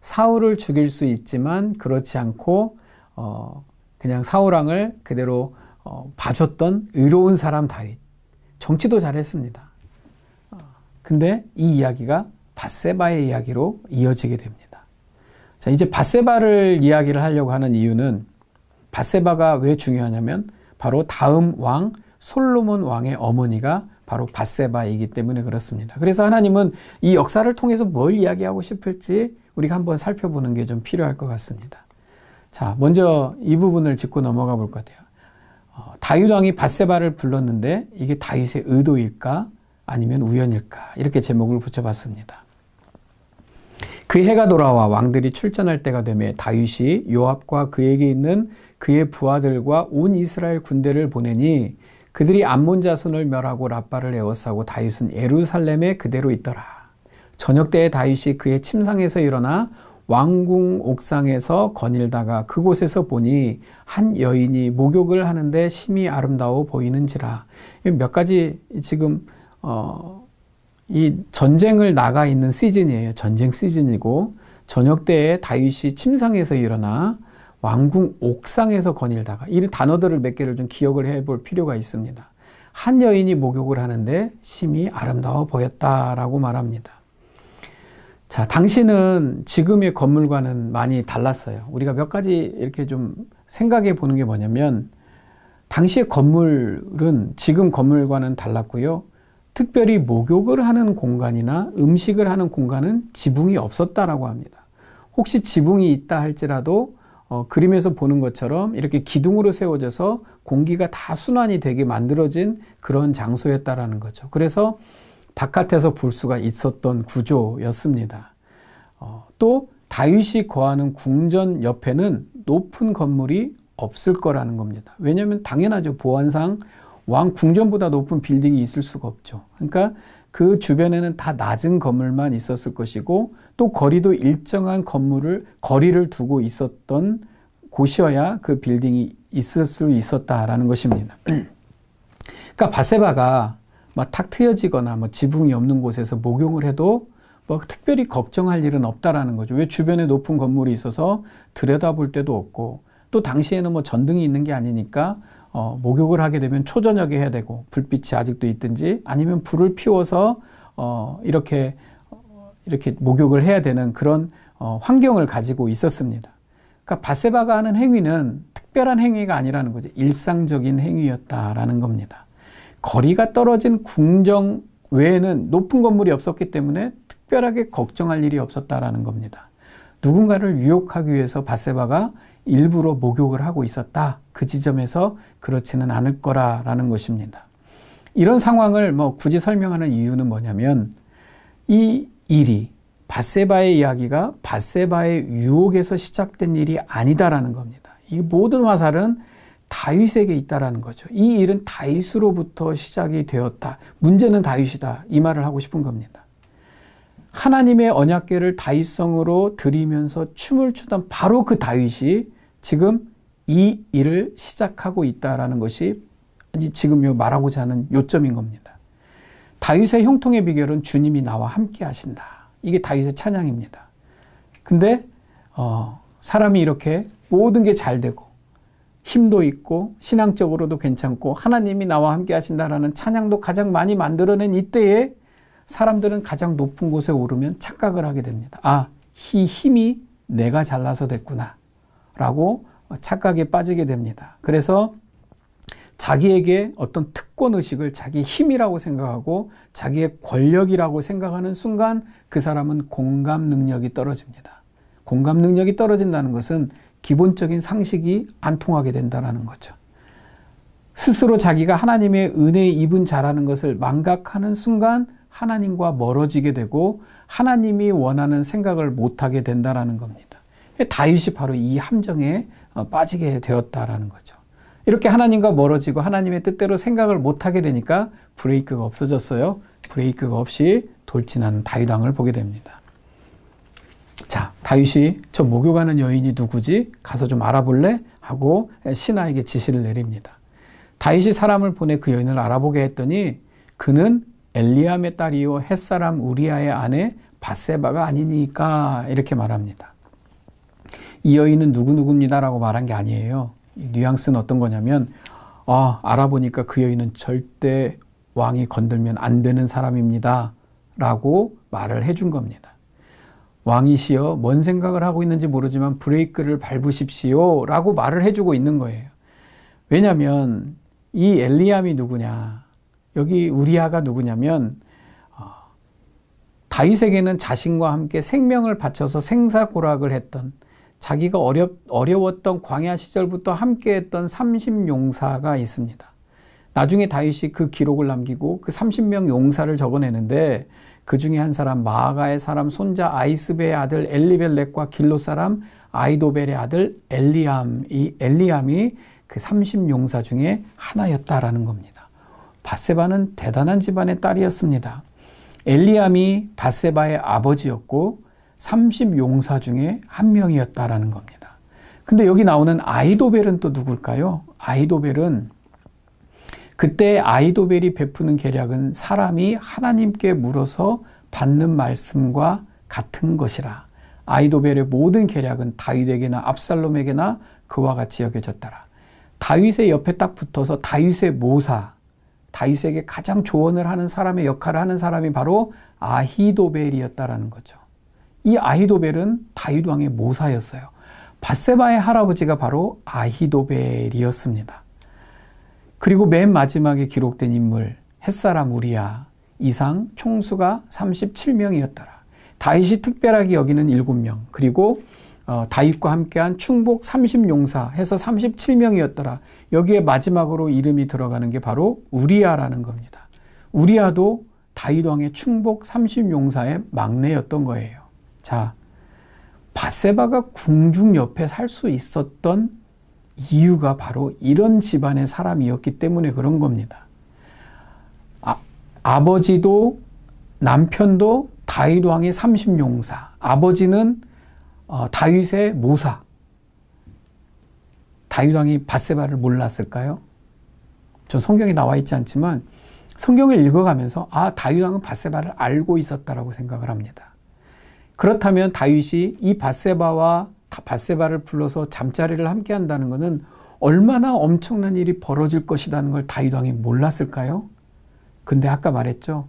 A: 사울을 죽일 수 있지만 그렇지 않고 어, 그냥 사울왕을 그대로 어, 봐줬던 의로운 사람 다윗 정치도 잘했습니다. 어, 근데 이 이야기가 바세바의 이야기로 이어지게 됩니다. 자 이제 바세바를 이야기를 하려고 하는 이유는 바세바가 왜 중요하냐면 바로 다음 왕 솔로몬 왕의 어머니가 바로 바세바이기 때문에 그렇습니다. 그래서 하나님은 이 역사를 통해서 뭘 이야기하고 싶을지 우리가 한번 살펴보는 게 좀 필요할 것 같습니다. 자, 먼저 이 부분을 짚고 넘어가 볼거예요 어, 다윗 왕이 바세바를 불렀는데 이게 다윗의 의도일까 아니면 우연일까 이렇게 제목을 붙여봤습니다. 그 해가 돌아와 왕들이 출전할 때가 되매 다윗이 요압과 그에게 있는 그의 부하들과 온 이스라엘 군대를 보내니 그들이 암몬 자손을 멸하고 라빠를 에워싸고 다윗은 예루살렘에 그대로 있더라. 저녁 때에 다윗이 그의 침상에서 일어나 왕궁 옥상에서 거닐다가 그곳에서 보니 한 여인이 목욕을 하는데 심히 아름다워 보이는지라. 몇 가지 지금 어, 이 전쟁을 나가 있는 시즌이에요. 전쟁 시즌이고 저녁 때에 다윗이 침상에서 일어나 왕궁 옥상에서 거닐다가 이 단어들을 몇 개를 좀 기억을 해 볼 필요가 있습니다. 한 여인이 목욕을 하는데 심히 아름다워 보였다라고 말합니다. 자, 당신은 지금의 건물과는 많이 달랐어요. 우리가 몇 가지 이렇게 좀 생각해 보는 게 뭐냐면 당시의 건물은 지금 건물과는 달랐고요. 특별히 목욕을 하는 공간이나 음식을 하는 공간은 지붕이 없었다라고 합니다. 혹시 지붕이 있다 할지라도 어, 그림에서 보는 것처럼 이렇게 기둥으로 세워져서 공기가 다 순환이 되게 만들어진 그런 장소였다라는 거죠. 그래서 바깥에서 볼 수가 있었던 구조였습니다. 어, 또 다윗이 거하는 궁전 옆에는 높은 건물이 없을 거라는 겁니다. 왜냐하면 당연하죠. 보안상 왕 궁전보다 높은 빌딩이 있을 수가 없죠. 그러니까 그 주변에는 다 낮은 건물만 있었을 것이고 또 거리도 일정한 건물을 거리를 두고 있었던 곳이어야 그 빌딩이 있을 수 있었다라는 것입니다. 그러니까 바세바가 막 탁 트여지거나 뭐 지붕이 없는 곳에서 목욕을 해도 뭐 특별히 걱정할 일은 없다라는 거죠. 왜 주변에 높은 건물이 있어서 들여다볼 때도 없고 또 당시에는 뭐 전등이 있는 게 아니니까 어, 목욕을 하게 되면 초저녁에 해야 되고 불빛이 아직도 있든지 아니면 불을 피워서 어, 이렇게 이렇게 목욕을 해야 되는 그런 어, 환경을 가지고 있었습니다. 그러니까 바세바가 하는 행위는 특별한 행위가 아니라는 거죠. 일상적인 행위였다라는 겁니다. 거리가 떨어진 궁정 외에는 높은 건물이 없었기 때문에 특별하게 걱정할 일이 없었다라는 겁니다. 누군가를 유혹하기 위해서 바세바가 일부러 목욕을 하고 있었다. 그 지점에서 그렇지는 않을 거라라는 것입니다. 이런 상황을 뭐 굳이 설명하는 이유는 뭐냐면 이 일이 바세바의 이야기가 바세바의 유혹에서 시작된 일이 아니다라는 겁니다. 이 모든 화살은 다윗에게 있다라는 거죠. 이 일은 다윗으로부터 시작이 되었다. 문제는 다윗이다. 이 말을 하고 싶은 겁니다. 하나님의 언약궤를 다윗성으로 드리면서 춤을 추던 바로 그 다윗이 지금 이 일을 시작하고 있다라는 것이 지금 요 말하고자 하는 요점인 겁니다. 다윗의 형통의 비결은 주님이 나와 함께 하신다. 이게 다윗의 찬양입니다. 근데 어, 사람이 이렇게 모든 게 잘 되고 힘도 있고 신앙적으로도 괜찮고 하나님이 나와 함께 하신다라는 찬양도 가장 많이 만들어낸 이때에 사람들은 가장 높은 곳에 오르면 착각을 하게 됩니다. 아, 이 힘이 내가 잘나서 됐구나. 라고 착각에 빠지게 됩니다. 그래서 자기에게 어떤 특권 의식을 자기 힘이라고 생각하고 자기의 권력이라고 생각하는 순간 그 사람은 공감 능력이 떨어집니다. 공감 능력이 떨어진다는 것은 기본적인 상식이 안 통하게 된다는 거죠. 스스로 자기가 하나님의 은혜 입은 자라는 것을 망각하는 순간 하나님과 멀어지게 되고 하나님이 원하는 생각을 못하게 된다라는 겁니다. 다윗이 바로 이 함정에 어, 빠지게 되었다라는 거죠. 이렇게 하나님과 멀어지고 하나님의 뜻대로 생각을 못하게 되니까 브레이크가 없어졌어요. 브레이크가 없이 돌진하는 다윗왕을 보게 됩니다. 자, 다윗이 저 목욕 하는 여인이 누구지? 가서 좀 알아볼래? 하고 신하에게 지시를 내립니다. 다윗이 사람을 보내 그 여인을 알아보게 했더니 그는 엘리암의 딸이요 햇사람 우리아의 아내 바세바가 아니니까 이렇게 말합니다. 이 여인은 누구누구입니다라고 말한 게 아니에요. 뉘앙스는 어떤 거냐면 아, 알아보니까 그 여인은 절대 왕이 건들면 안 되는 사람입니다. 라고 말을 해준 겁니다. 왕이시여, 뭔 생각을 하고 있는지 모르지만 브레이크를 밟으십시오. 라고 말을 해주고 있는 거예요. 왜냐면 이 엘리암이 누구냐. 여기 우리아가 누구냐면 어, 다윗에게는 자신과 함께 생명을 바쳐서 생사고락을 했던 자기가 어렵, 어려웠던 광야 시절부터 함께했던 30용사가 있습니다. 나중에 다윗이 그 기록을 남기고 그 30명 용사를 적어내는데 그 중에 한 사람 마아가의 사람 손자 아이스베의 아들 엘리벨렉과 길로 사람 아이도벨의 아들 엘리암 이 엘리암이 그 30용사 중에 하나였다라는 겁니다. 바세바는 대단한 집안의 딸이었습니다. 엘리암이 바세바의 아버지였고 30용사 중에 한 명이었다라는 겁니다. 근데 여기 나오는 아이도벨은 또 누굴까요? 아이도벨은 그때 아이도벨이 베푸는 계략은 사람이 하나님께 물어서 받는 말씀과 같은 것이라. 아이도벨의 모든 계략은 다윗에게나 압살롬에게나 그와 같이 여겨졌더라. 다윗의 옆에 딱 붙어서 다윗의 모사, 다윗에게 가장 조언을 하는 사람의 역할을 하는 사람이 바로 아히도벨이었다라는 거죠. 이 아히도벨은 다윗 왕의 모사였어요. 바세바의 할아버지가 바로 아히도벨이었습니다. 그리고 맨 마지막에 기록된 인물 햇사람 우리야 이상 총수가 37명이었더라. 다윗이 특별하게 여기는 7명 그리고 어, 다윗과 함께한 충복 30용사 해서 37명이었더라. 여기에 마지막으로 이름이 들어가는 게 바로 우리아라는 겁니다. 우리아도 다윗왕의 충복 30용사의 막내였던 거예요. 자, 바세바가 궁중 옆에 살 수 있었던 이유가 바로 이런 집안의 사람이었기 때문에 그런 겁니다. 아, 아버지도 남편도 다윗 왕의 30용사, 아버지는 어, 다윗의 모사, 다윗왕이 바세바를 몰랐을까요? 전 성경에 나와 있지 않지만 성경을 읽어가면서 아 다윗왕은 바세바를 알고 있었다라고 생각을 합니다. 그렇다면 다윗이 이 바세바와 바세바를 불러서 잠자리를 함께 한다는 것은 얼마나 엄청난 일이 벌어질 것이라는 걸 다윗왕이 몰랐을까요? 근데 아까 말했죠.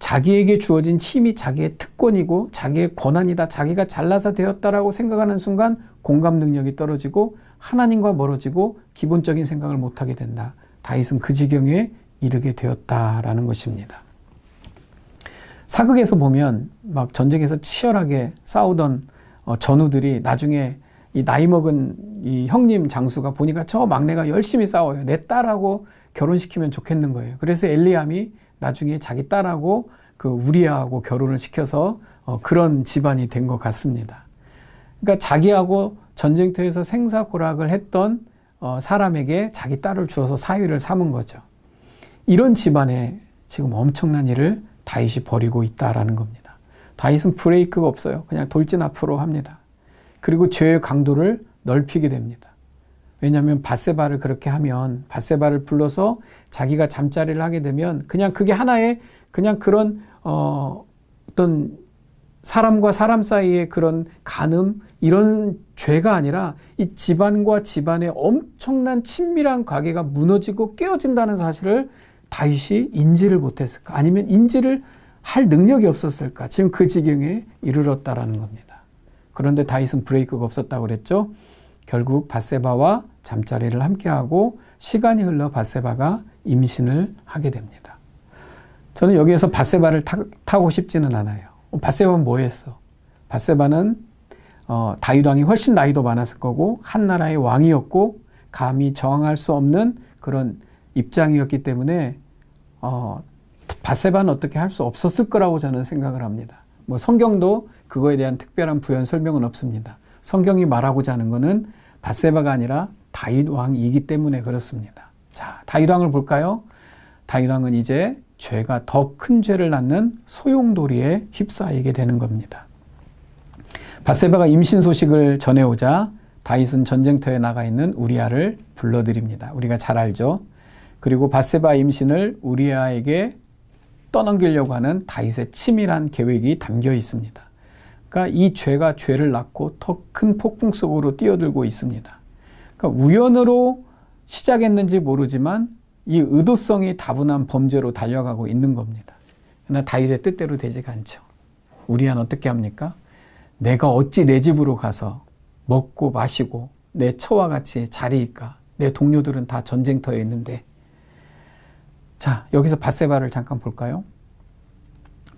A: 자기에게 주어진 힘이 자기의 특권이고 자기의 권한이다. 자기가 잘나서 되었다라고 생각하는 순간 공감 능력이 떨어지고 하나님과 멀어지고 기본적인 생각을 못하게 된다. 다윗은 그 지경에 이르게 되었다라는 것입니다. 사극에서 보면 막 전쟁에서 치열하게 싸우던 어, 전우들이 나중에 이 나이 먹은 이 형님 장수가 보니까 저 막내가 열심히 싸워요. 내 딸하고 결혼시키면 좋겠는 거예요. 그래서 엘리암이 나중에 자기 딸하고 그 우리아하고 결혼을 시켜서 어, 그런 집안이 된 것 같습니다. 그러니까 자기하고 전쟁터에서 생사고락을 했던 어, 사람에게 자기 딸을 주어서 사위를 삼은 거죠. 이런 집안에 지금 엄청난 일을 다윗이 벌이고 있다라는 겁니다. 다윗은 브레이크가 없어요. 그냥 돌진 앞으로 합니다. 그리고 죄의 강도를 넓히게 됩니다. 왜냐하면 바세바를 그렇게 하면 바세바를 불러서 자기가 잠자리를 하게 되면 그냥 그게 하나의 그냥 그런 어, 어떤 사람과 사람 사이의 그런 간음 이런 죄가 아니라 이 집안과 집안의 엄청난 친밀한 관계가 무너지고 깨어진다는 사실을 다윗이 인지를 못했을까? 아니면 인지를 할 능력이 없었을까? 지금 그 지경에 이르렀다라는 겁니다. 그런데 다윗은 브레이크가 없었다고 그랬죠. 결국 바세바와 잠자리를 함께하고 시간이 흘러 바세바가 임신을 하게 됩니다. 저는 여기에서 바세바를 타, 고 싶지는 않아요. 바세바는 뭐 했어? 바세바는 어, 다윗 왕이 훨씬 나이도 많았을 거고 한 나라의 왕이었고 감히 저항할 수 없는 그런 입장이었기 때문에 어, 바세바는 어떻게 할 수 없었을 거라고 저는 생각을 합니다. 뭐 성경도 그거에 대한 특별한 부연 설명은 없습니다. 성경이 말하고자 하는 것은 바세바가 아니라 다윗 왕이기 때문에 그렇습니다. 자, 다윗 왕을 볼까요? 다윗 왕은 이제 죄가 더 큰 죄를 낳는 소용돌이에 휩싸이게 되는 겁니다. 바세바가 임신 소식을 전해오자 다윗은 전쟁터에 나가 있는 우리아를 불러드립니다. 우리가 잘 알죠. 그리고 바세바 임신을 우리아에게 떠넘기려고 하는 다윗의 치밀한 계획이 담겨 있습니다. 그러니까 이 죄가 죄를 낳고 더 큰 폭풍 속으로 뛰어들고 있습니다. 그러니까 우연으로 시작했는지 모르지만 이 의도성이 다분한 범죄로 달려가고 있는 겁니다. 그러나 다윗의 뜻대로 되지가 않죠. 우리아는 어떻게 합니까? 내가 어찌 내 집으로 가서 먹고 마시고 내 처와 같이 자리일까내 동료들은 다 전쟁터에 있는데 자 여기서 바세바를 잠깐 볼까요?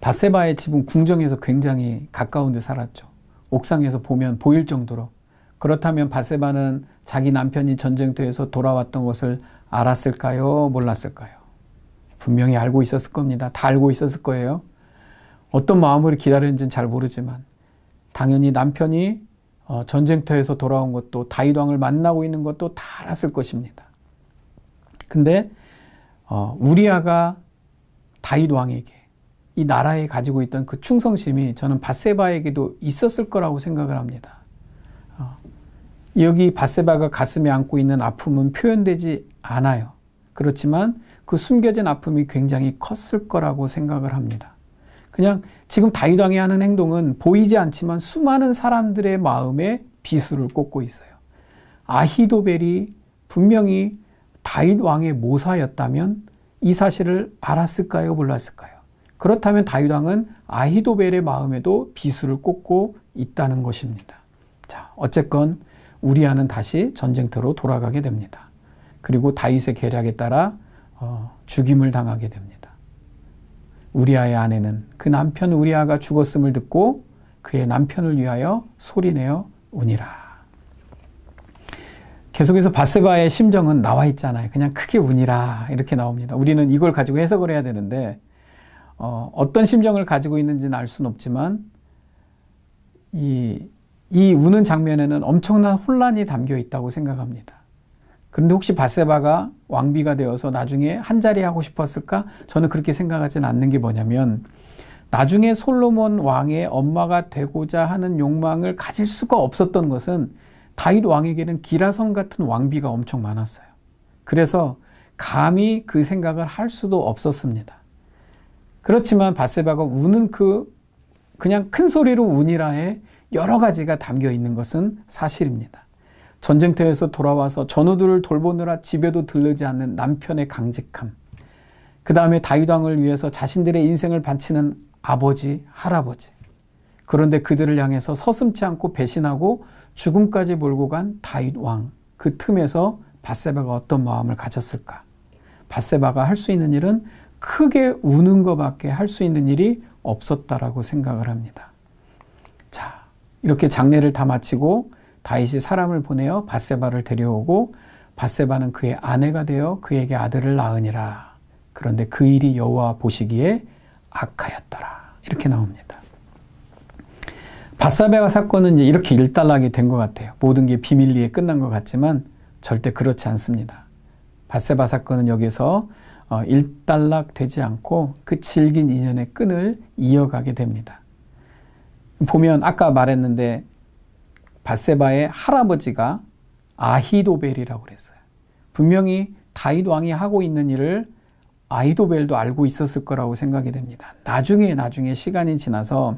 A: 바세바의 집은 궁정에서 굉장히 가까운 데 살았죠. 옥상에서 보면 보일 정도로 그렇다면 바세바는 자기 남편이 전쟁터에서 돌아왔던 것을 알았을까요? 몰랐을까요? 분명히 알고 있었을 겁니다. 다 알고 있었을 거예요. 어떤 마음으로 기다렸는지는 잘 모르지만 당연히 남편이 어, 전쟁터에서 돌아온 것도 다윗왕을 만나고 있는 것도 다 알았을 것입니다. 근데 어, 우리아가 다윗왕에게 이 나라에 가지고 있던 그 충성심이 저는 바세바에게도 있었을 거라고 생각을 합니다. 어, 여기 바세바가 가슴에 안고 있는 아픔은 표현되지 않아요. 그렇지만 그 숨겨진 아픔이 굉장히 컸을 거라고 생각을 합니다. 그냥 지금 다윗왕이 하는 행동은 보이지 않지만 수많은 사람들의 마음에 비수를 꽂고 있어요. 아히도벨이 분명히 다윗 왕의 모사였다면 이 사실을 알았을까요, 몰랐을까요? 그렇다면 다윗 왕은 아히도벨의 마음에도 비수를 꽂고 있다는 것입니다. 자, 어쨌건 우리아는 다시 전쟁터로 돌아가게 됩니다. 그리고 다윗의 계략에 따라 어, 죽임을 당하게 됩니다. 우리아의 아내는 그 남편 우리아가 죽었음을 듣고 그의 남편을 위하여 소리내어 운이라 계속해서 바세바의 심정은 나와 있잖아요. 그냥 크게 운이라 이렇게 나옵니다. 우리는 이걸 가지고 해석을 해야 되는데 어, 어떤 심정을 가지고 있는지는 알 수는 없지만 이, 이 우는 장면에는 엄청난 혼란이 담겨 있다고 생각합니다. 그런데 혹시 바세바가 왕비가 되어서 나중에 한 자리 하고 싶었을까? 저는 그렇게 생각하지는 않는 게 뭐냐면 나중에 솔로몬 왕의 엄마가 되고자 하는 욕망을 가질 수가 없었던 것은 다윗 왕에게는 기라성 같은 왕비가 엄청 많았어요. 그래서 감히 그 생각을 할 수도 없었습니다. 그렇지만 바세바가 우는 그 그냥 큰 소리로 운이라에 여러 가지가 담겨 있는 것은 사실입니다. 전쟁터에서 돌아와서 전우들을 돌보느라 집에도 들르지 않는 남편의 강직함. 그 다음에 다윗왕을 위해서 자신들의 인생을 바치는 아버지, 할아버지. 그런데 그들을 향해서 서슴치 않고 배신하고 죽음까지 몰고 간 다윗왕. 그 틈에서 바세바가 어떤 마음을 가졌을까? 바세바가 할 수 있는 일은 크게 우는 것밖에 할 수 있는 일이 없었다라고 생각을 합니다. 자, 이렇게 장례를 다 마치고 다윗이 사람을 보내어 바세바를 데려오고 바세바는 그의 아내가 되어 그에게 아들을 낳으니라. 그런데 그 일이 여호와 보시기에 악하였더라. 이렇게 나옵니다. 바사베가 사건은 이제 이렇게 일단락이 된 것 같아요. 모든 게 비밀리에 끝난 것 같지만 절대 그렇지 않습니다. 바세바 사건은 여기서 어, 일단락 되지 않고 그 질긴 인연의 끈을 이어가게 됩니다. 보면 아까 말했는데 바세바의 할아버지가 아히도벨이라고 그랬어요. 분명히 다윗 왕이 하고 있는 일을 아히도벨도 알고 있었을 거라고 생각이 됩니다. 나중에 나중에 시간이 지나서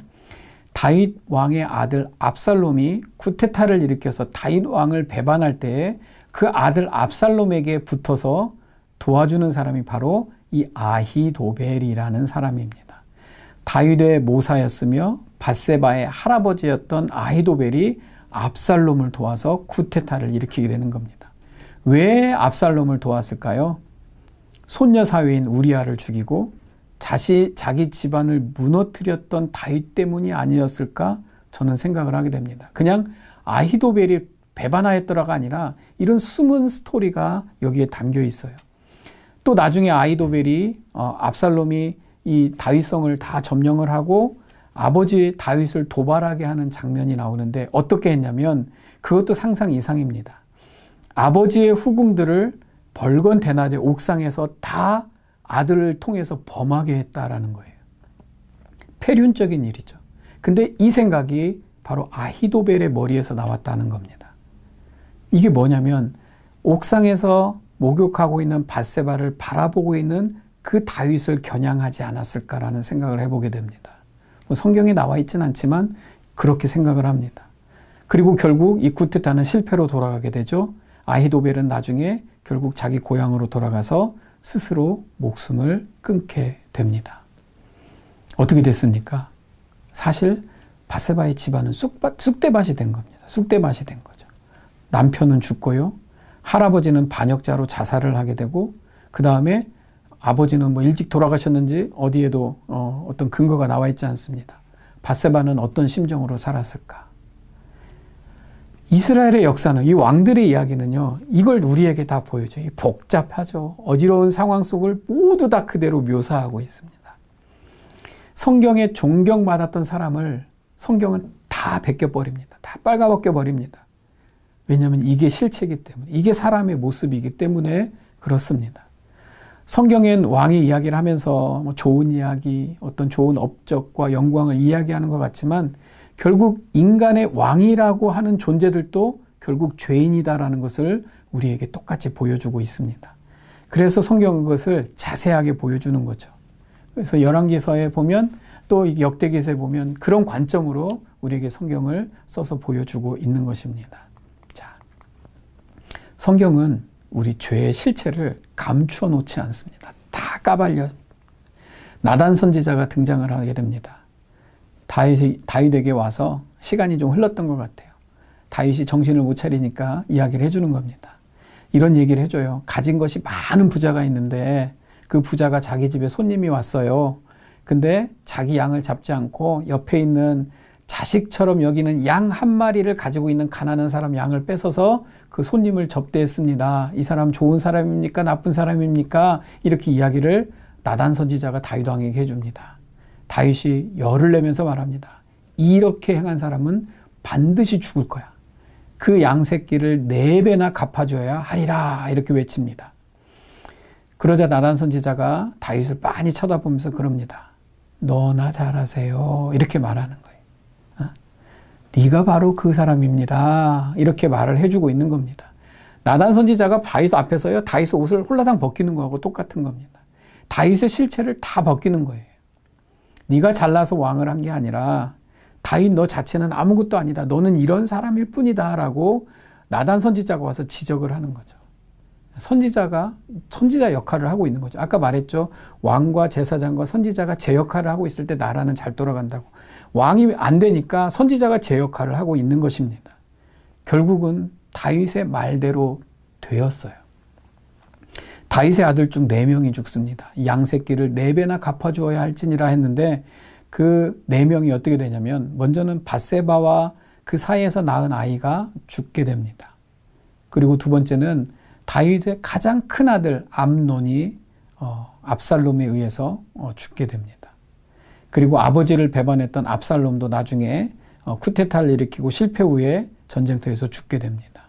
A: 다윗 왕의 아들 압살롬이 쿠테타를 일으켜서 다윗 왕을 배반할 때에 그 아들 압살롬에게 붙어서 도와주는 사람이 바로 이 아히도벨이라는 사람입니다. 다윗의 모사였으며 바세바의 할아버지였던 아히도벨이 압살롬을 도와서 쿠데타를 일으키게 되는 겁니다. 왜 압살롬을 도왔을까요? 손녀 사위인 우리아를 죽이고 자시, 자기 집안을 무너뜨렸던 다윗 때문이 아니었을까 저는 생각을 하게 됩니다. 그냥 아히도벨이 배반하였더라가 아니라 이런 숨은 스토리가 여기에 담겨 있어요. 또 나중에 아히도벨이 어, 압살롬이 이 다윗성을 다 점령을 하고 아버지 다윗을 도발하게 하는 장면이 나오는데 어떻게 했냐면 그것도 상상 이상입니다. 아버지의 후궁들을 벌건 대낮에 옥상에서 다 아들을 통해서 범하게 했다라는 거예요. 폐륜적인 일이죠. 근데 이 생각이 바로 아히도벨의 머리에서 나왔다는 겁니다. 이게 뭐냐면 옥상에서 목욕하고 있는 바세바를 바라보고 있는 그 다윗을 겨냥하지 않았을까라는 생각을 해보게 됩니다. 뭐 성경에 나와 있진 않지만 그렇게 생각을 합니다. 그리고 결국 이쿠트타는 실패로 돌아가게 되죠. 아히도벨은 나중에 결국 자기 고향으로 돌아가서 스스로 목숨을 끊게 됩니다. 어떻게 됐습니까? 사실 바세바의 집안은 쑥밭, 쑥대밭이 된 겁니다. 쑥대밭이 된 거죠. 남편은 죽고요. 할아버지는 반역자로 자살을 하게 되고 그 다음에 아버지는 뭐 일찍 돌아가셨는지 어디에도 어, 어떤 근거가 나와 있지 않습니다. 바세바는 어떤 심정으로 살았을까? 이스라엘의 역사는 이 왕들의 이야기는요. 이걸 우리에게 다 보여줘요. 복잡하죠. 어지러운 상황 속을 모두 다 그대로 묘사하고 있습니다. 성경에 존경받았던 사람을 성경은 다 베껴버립니다. 다 빨가벗겨 버립니다. 왜냐하면 이게 실체이기 때문에 이게 사람의 모습이기 때문에 그렇습니다. 성경엔 왕의 이야기를 하면서 뭐 좋은 이야기, 어떤 좋은 업적과 영광을 이야기하는 것 같지만 결국 인간의 왕이라고 하는 존재들도 결국 죄인이다라는 것을 우리에게 똑같이 보여주고 있습니다. 그래서 성경은 그것을 자세하게 보여주는 거죠. 그래서 열왕기서에 보면 또 역대기서에 보면 그런 관점으로 우리에게 성경을 써서 보여주고 있는 것입니다. 자, 성경은 우리 죄의 실체를 감추어 놓지 않습니다. 다 까발려 나단 선지자가 등장을 하게 됩니다. 다윗이, 다윗에게 와서 시간이 좀 흘렀던 것 같아요. 다윗이 정신을 못 차리니까 이야기를 해주는 겁니다. 이런 얘기를 해줘요. 가진 것이 많은 부자가 있는데 그 부자가 자기 집에 손님이 왔어요. 근데 자기 양을 잡지 않고 옆에 있는 자식처럼 여기는 양 한 마리를 가지고 있는 가난한 사람 양을 뺏어서 그 손님을 접대했습니다. 이 사람 좋은 사람입니까? 나쁜 사람입니까? 이렇게 이야기를 나단 선지자가 다윗 왕에게 해줍니다. 다윗이 열을 내면서 말합니다. 이렇게 행한 사람은 반드시 죽을 거야. 그 양 새끼를 네 배나 갚아줘야 하리라 이렇게 외칩니다. 그러자 나단 선지자가 다윗을 많이 쳐다보면서 그럽니다. 너나 잘하세요 이렇게 말하는 거예요. 네가 바로 그 사람입니다. 이렇게 말을 해주고 있는 겁니다. 나단 선지자가 바윗 앞에서요 다윗의 옷을 홀라당 벗기는 거하고 똑같은 겁니다. 다윗의 실체를 다 벗기는 거예요. 네가 잘라서 왕을 한 게 아니라 다윗 너 자체는 아무것도 아니다. 너는 이런 사람일 뿐이다라고 나단 선지자가 와서 지적을 하는 거죠. 선지자가 선지자 역할을 하고 있는 거죠. 아까 말했죠. 왕과 제사장과 선지자가 제 역할을 하고 있을 때 나라는 잘 돌아간다고. 왕이 안 되니까 선지자가 제 역할을 하고 있는 것입니다. 결국은 다윗의 말대로 되었어요. 다윗의 아들 중 네 명이 죽습니다. 양새끼를 네 배나 갚아주어야 할지니라 했는데 그 네 명이 어떻게 되냐면 먼저는 바세바와 그 사이에서 낳은 아이가 죽게 됩니다. 그리고 두 번째는 다윗의 가장 큰 아들 암논이 어, 압살롬에 의해서 어, 죽게 됩니다. 그리고 아버지를 배반했던 압살롬도 나중에 어, 쿠데타를 일으키고 실패 후에 전쟁터에서 죽게 됩니다.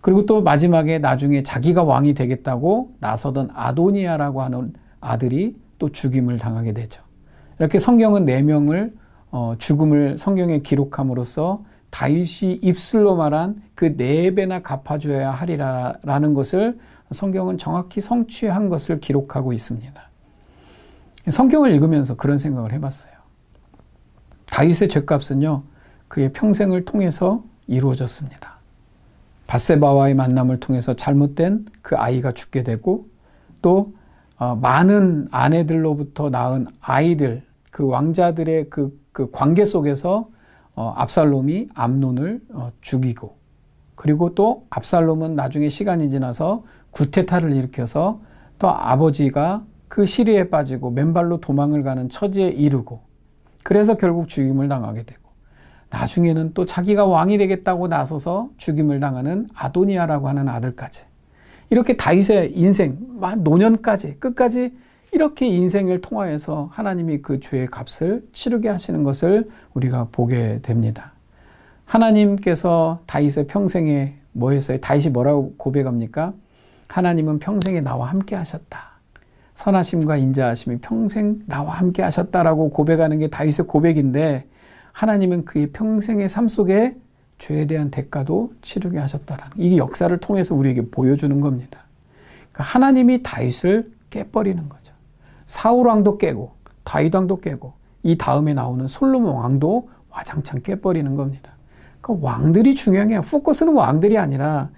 A: 그리고 또 마지막에 나중에 자기가 왕이 되겠다고 나서던 아도니아라고 하는 아들이 또 죽임을 당하게 되죠. 이렇게 성경은 네 명을 어, 죽음을 성경에 기록함으로써 다윗이 입술로 말한 그 네 배나 갚아줘야 하리라라는 것을 성경은 정확히 성취한 것을 기록하고 있습니다. 성경을 읽으면서 그런 생각을 해봤어요. 다윗의 죄값은요, 그의 평생을 통해서 이루어졌습니다. 바세바와의 만남을 통해서 잘못된 그 아이가 죽게 되고 또 어, 많은 아내들로부터 낳은 아이들 그 왕자들의 그, 그 관계 속에서 어, 압살롬이 암론을 어, 죽이고 그리고 또 압살롬은 나중에 시간이 지나서 구테타를 일으켜서 또 아버지가 그 시리에 빠지고 맨발로 도망을 가는 처지에 이르고 그래서 결국 죽임을 당하게 되고 나중에는 또 자기가 왕이 되겠다고 나서서 죽임을 당하는 아도니아라고 하는 아들까지 이렇게 다윗의 인생 노년까지 끝까지 이렇게 인생을 통하여서 하나님이 그 죄의 값을 치르게 하시는 것을 우리가 보게 됩니다. 하나님께서 다윗의 평생에 뭐 했어요? 다윗이 뭐라고 고백합니까? 하나님은 평생에 나와 함께 하셨다. 선하심과 인자하심이 평생 나와 함께 하셨다라고 고백하는 게 다윗의 고백인데 하나님은 그의 평생의 삶 속에 죄에 대한 대가도 치르게 하셨다라는 이게 역사를 통해서 우리에게 보여주는 겁니다. 그러니까 하나님이 다윗을 깨버리는 거죠. 사울 왕도 깨고 다윗 왕도 깨고 이 다음에 나오는 솔로몬 왕도 와장창 깨버리는 겁니다. 그러니까 왕들이 중요한 게 포커스는 왕들이 아니라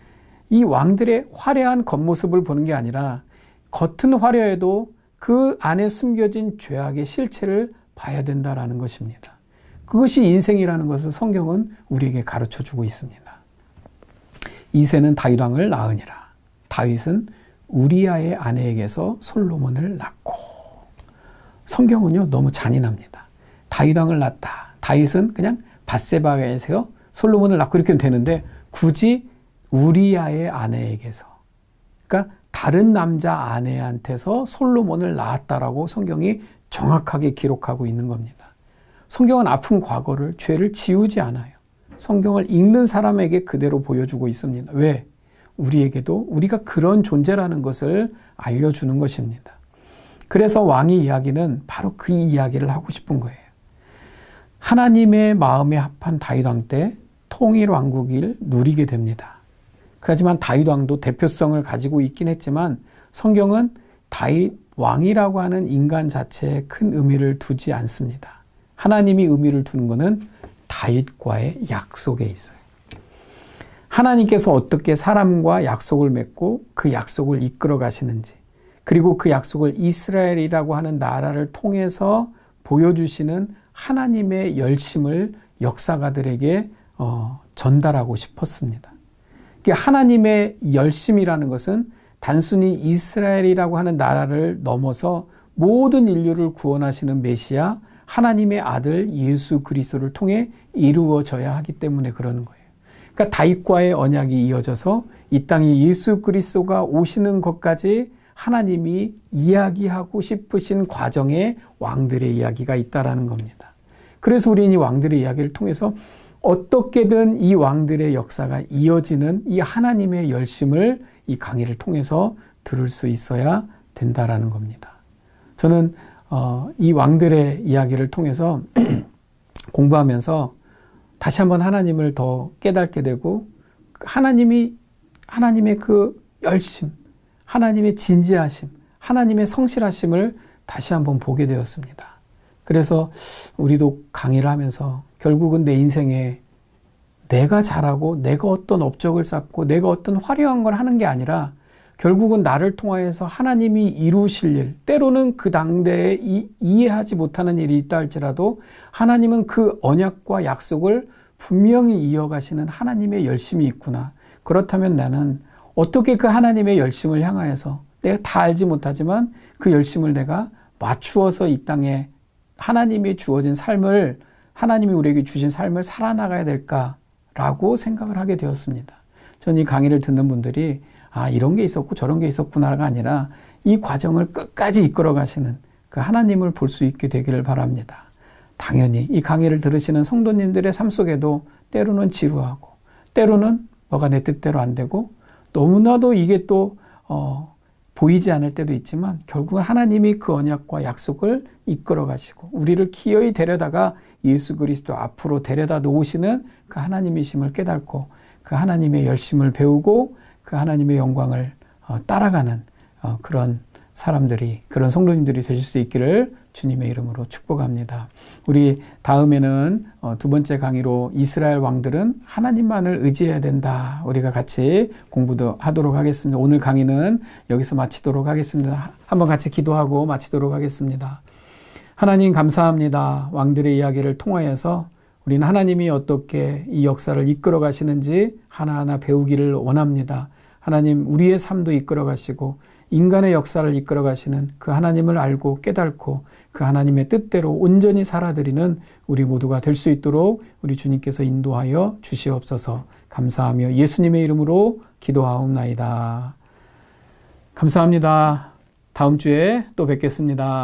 A: 이 왕들의 화려한 겉모습을 보는 게 아니라 겉은 화려해도 그 안에 숨겨진 죄악의 실체를 봐야 된다라는 것입니다. 그것이 인생이라는 것을 성경은 우리에게 가르쳐 주고 있습니다. 이세는 다윗 왕을 낳으니라. 다윗은 우리아의 아내에게서 솔로몬을 낳고 성경은요 너무 잔인합니다. 다윗 왕을 낳다. 다윗은 그냥 바세바에서 솔로몬을 낳고 이렇게 되는데 굳이 우리아의 아내에게서 그러니까 다른 남자 아내한테서 솔로몬을 낳았다라고 성경이 정확하게 기록하고 있는 겁니다. 성경은 아픈 과거를, 죄를 지우지 않아요. 성경을 읽는 사람에게 그대로 보여주고 있습니다. 왜? 우리에게도 우리가 그런 존재라는 것을 알려주는 것입니다. 그래서 왕의 이야기는 바로 그 이야기를 하고 싶은 거예요. 하나님의 마음에 합한 다윗왕 때 통일왕국을 누리게 됩니다. 하지만 다윗 왕도 대표성을 가지고 있긴 했지만 성경은 다윗 왕이라고 하는 인간 자체에 큰 의미를 두지 않습니다. 하나님이 의미를 두는 것은 다윗과의 약속에 있어요. 하나님께서 어떻게 사람과 약속을 맺고 그 약속을 이끌어 가시는지, 그리고 그 약속을 이스라엘이라고 하는 나라를 통해서 보여주시는 하나님의 열심을 역사가들에게 어, 전달하고 싶었습니다. 하나님의 열심이라는 것은 단순히 이스라엘이라고 하는 나라를 넘어서 모든 인류를 구원하시는 메시아 하나님의 아들 예수 그리스도를 통해 이루어져야 하기 때문에 그러는 거예요. 그러니까 다윗과의 언약이 이어져서 이 땅에 예수 그리스도가 오시는 것까지 하나님이 이야기하고 싶으신 과정에 왕들의 이야기가 있다라는 겁니다. 그래서 우리는 이 왕들의 이야기를 통해서 어떻게든 이 왕들의 역사가 이어지는 이 하나님의 열심을 이 강의를 통해서 들을 수 있어야 된다라는 겁니다. 저는 어, 이 왕들의 이야기를 통해서 공부하면서 다시 한번 하나님을 더 깨닫게 되고 하나님이 하나님의 그 열심, 하나님의 진지하심, 하나님의 성실하심을 다시 한번 보게 되었습니다. 그래서 우리도 강의를 하면서 결국은 내 인생에 내가 잘하고 내가 어떤 업적을 쌓고 내가 어떤 화려한 걸 하는 게 아니라 결국은 나를 통하여서 하나님이 이루실 일, 때로는 그 당대에 이, 이해하지 못하는 일이 있다 할지라도 하나님은 그 언약과 약속을 분명히 이어가시는 하나님의 열심이 있구나. 그렇다면 나는 어떻게 그 하나님의 열심을 향하여서 내가 다 알지 못하지만 그 열심을 내가 맞추어서 이 땅에 하나님이 주어진 삶을 하나님이 우리에게 주신 삶을 살아나가야 될까라고 생각을 하게 되었습니다. 저는 이 강의를 듣는 분들이 아, 이런 게 있었고 저런 게 있었구나가 아니라 이 과정을 끝까지 이끌어 가시는 그 하나님을 볼 수 있게 되기를 바랍니다. 당연히 이 강의를 들으시는 성도님들의 삶 속에도 때로는 지루하고 때로는 뭐가 내 뜻대로 안 되고 너무나도 이게 또 어, 보이지 않을 때도 있지만 결국 하나님이 그 언약과 약속을 이끌어 가시고 우리를 기어이 데려다가 예수 그리스도 앞으로 데려다 놓으시는 그 하나님이심을 깨닫고 그 하나님의 열심을 배우고 그 하나님의 영광을 어, 따라가는 어, 그런 사람들이 그런 성도님들이 되실 수 있기를 주님의 이름으로 축복합니다. 우리 다음에는 어, 두 번째 강의로 이스라엘 왕들은 하나님만을 의지해야 된다. 우리가 같이 공부도 하도록 하겠습니다. 오늘 강의는 여기서 마치도록 하겠습니다. 한번 같이 기도하고 마치도록 하겠습니다. 하나님 감사합니다. 왕들의 이야기를 통하여서 우리는 하나님이 어떻게 이 역사를 이끌어 가시는지 하나하나 배우기를 원합니다. 하나님 우리의 삶도 이끌어 가시고 인간의 역사를 이끌어 가시는 그 하나님을 알고 깨닫고 그 하나님의 뜻대로 온전히 살아들이는 우리 모두가 될 수 있도록 우리 주님께서 인도하여 주시옵소서 감사하며 예수님의 이름으로 기도하옵나이다. 감사합니다. 다음 주에 또 뵙겠습니다.